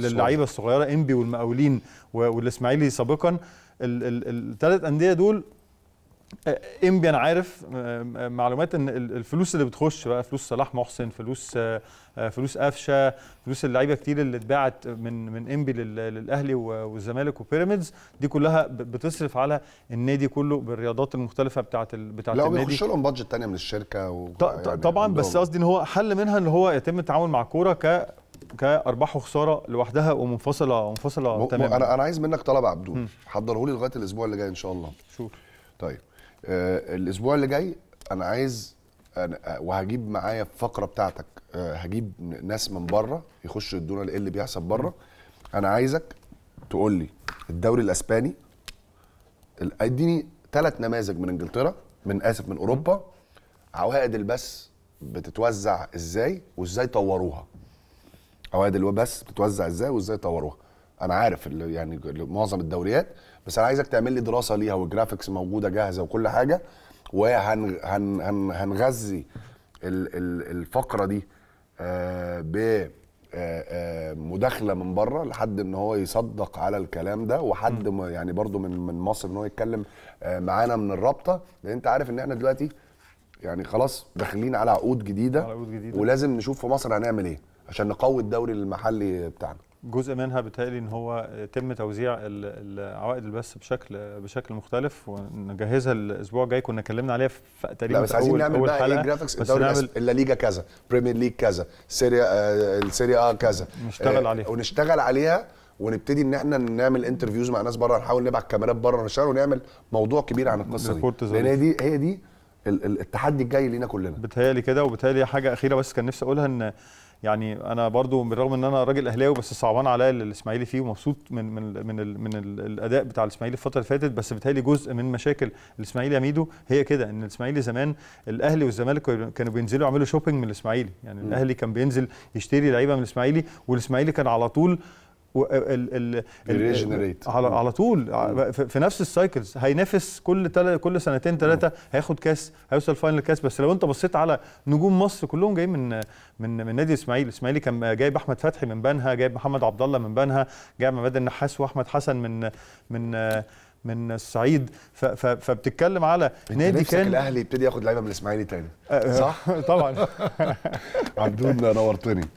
للعيبه الصغيره امبي والمقاولين والاسماعيلي سابقا الثلاث انديه دول آه، انبي انا عارف آه، آه، معلومات ان الفلوس اللي بتخش بقى فلوس صلاح محسن فلوس فلوس قفشه فلوس اللعيبه كتير اللي اتباعت من من انبي للاهلي والزمالك وبيراميدز دي كلها بتصرف على النادي كله بالرياضات المختلفه بتاعه بتاعه النادي لا بيخش لهم بادجت ثانيه من الشركه و... يعني طبعا بس قصدي ان هو حل منها ان هو يتم التعامل مع كوره ك كارباح وخساره لوحدها ومنفصله منفصله تماما انا انا عايز منك طلب عبدون حضره لي لغايه الاسبوع اللي جاي ان شاء الله شوف طيب آه، الاسبوع اللي جاي انا عايز أنا آه، وهجيب معايا الفقره بتاعتك آه، هجيب ناس من بره يخشوا يدونا ايه اللي بيحصل بره انا عايزك تقول لي الدوري الاسباني اديني ثلاث نماذج من انجلترا من اسف من اوروبا عوائد البث بتتوزع ازاي وازاي طوروها عوائد البث بتتوزع ازاي وازاي طوروها انا عارف يعني معظم الدوريات بس انا عايزك تعمل لي دراسه ليها والجرافيكس موجوده جاهزه وكل حاجه وهنغذي الفقره دي آه، ب آه، آه، مداخله من بره لحد ان هو يصدق على الكلام ده وحد يعني برضو من من مصر ان هو يتكلم معانا من الرابطه لان انت عارف ان احنا دلوقتي يعني خلاص داخلين على عقود جديده, على عقود جديدة. ولازم نشوف في مصر هنعمل ايه عشان نقوي الدوري المحلي بتاعنا جزء منها بتهيألي ان هو يتم توزيع عوائد البث بشكل بشكل مختلف ونجهزها الاسبوع الجاي كنا اتكلمنا عليها في تقريبا لا بس عايزين نعمل بقى ايه جرافيكس الدوري نعمل اللا ليجا كذا بريمير ليج كذا سيريا آه السيريا اه كذا نشتغل آه عليها ونشتغل عليها ونبتدي ان احنا نعمل انترفيوز مع ناس بره نحاول نبعت كاميرات بره نشتغل ونعمل موضوع كبير عن القصه دي لان هي دي هي دي التحدي الجاي لينا كلنا بتهيألي كده وبتهيألي حاجه اخيره بس كان نفسي اقولها ان يعني انا برضو بالرغم ان انا راجل اهلاوي بس صعبان عليا الاسماعيلي فيه ومبسوط من من من الـ من الـ الاداء بتاع الاسماعيلي الفتره اللي فاتت بس بتهيألي جزء من مشاكل الاسماعيلي يا ميدو هي كده ان الاسماعيلي زمان الاهلي والزمالك كانوا بينزلوا يعملوا شوبينج من الاسماعيلي يعني م. الاهلي كان بينزل يشتري لعيبه من الاسماعيلي والاسماعيلي كان على طول ال على على طول mm. في نفس السايكلز هينافس كل تل... كل سنتين ثلاثه mm. هياخد كاس هيوصل فاينل كاس بس لو انت بصيت على نجوم مصر كلهم جايين من من من نادي الاسماعيلي الاسماعيلي كان جايب احمد فتحي من بنها جايب محمد عبد الله من بنها جايب عماد النحاس واحمد حسن من من من الصعيد فبتتكلم على نادي كان الاهلي يبتدي ياخد لعيبه من الاسماعيلي تاني أه، أه، صح طبعا عبدون نورتني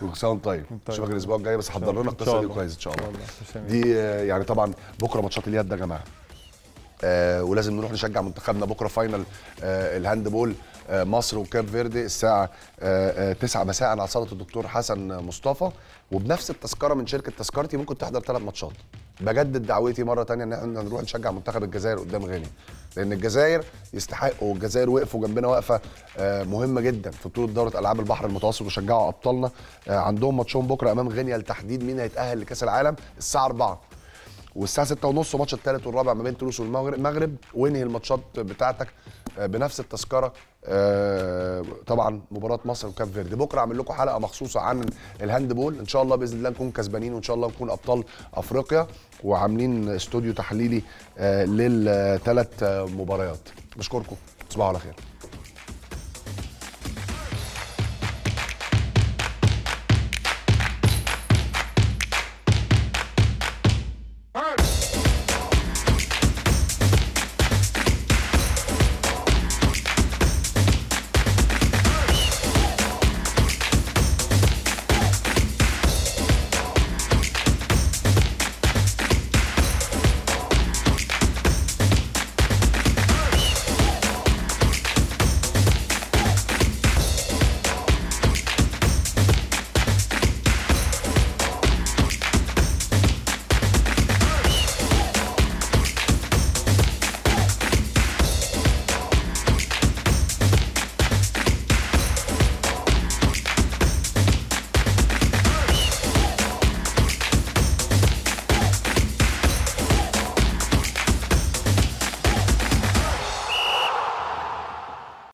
كل سنه وانت طيب اشوفك طيب. الاسبوع الجاي بس حضر لنا القصه دي كويس ان شاء الله دي آه، يعني طبعا بكره ماتشات اليد يا جماعه ولازم نروح نشجع منتخبنا بكره فاينل الهاند الهاندبول مصر وكاب فيردي الساعه 9 مساء على صاله الدكتور حسن مصطفى وبنفس التذكره من شركه تذكرتي ممكن تحضر ثلاث ماتشات بجدد دعوتي مره ثانيه ان احنا نروح نشجع منتخب الجزائر قدام غينيا لان الجزائر يستحقوا والجزائر وقفوا جنبنا وقفه آه، مهمه جدا في بطوله دوره العاب البحر المتوسط وشجعوا ابطالنا آه، عندهم ماتشهم بكره امام غينيا لتحديد مين هيتاهل لكاس العالم الساعه 4 والساعه 6 ونص ماتش الثالث والرابع ما بين تونس والمغرب وانهي الماتشات بتاعتك آه، بنفس التذكره آه، طبعا مباراه مصر وكاب فيردي بكره اعمل لكم حلقه مخصوصه عن الهاند بول ان شاء الله باذن الله نكون كسبانين وان شاء الله نكون ابطال افريقيا وعاملين استوديو تحليلي آه، للثلاث مباريات بشكركم تصبحوا على خير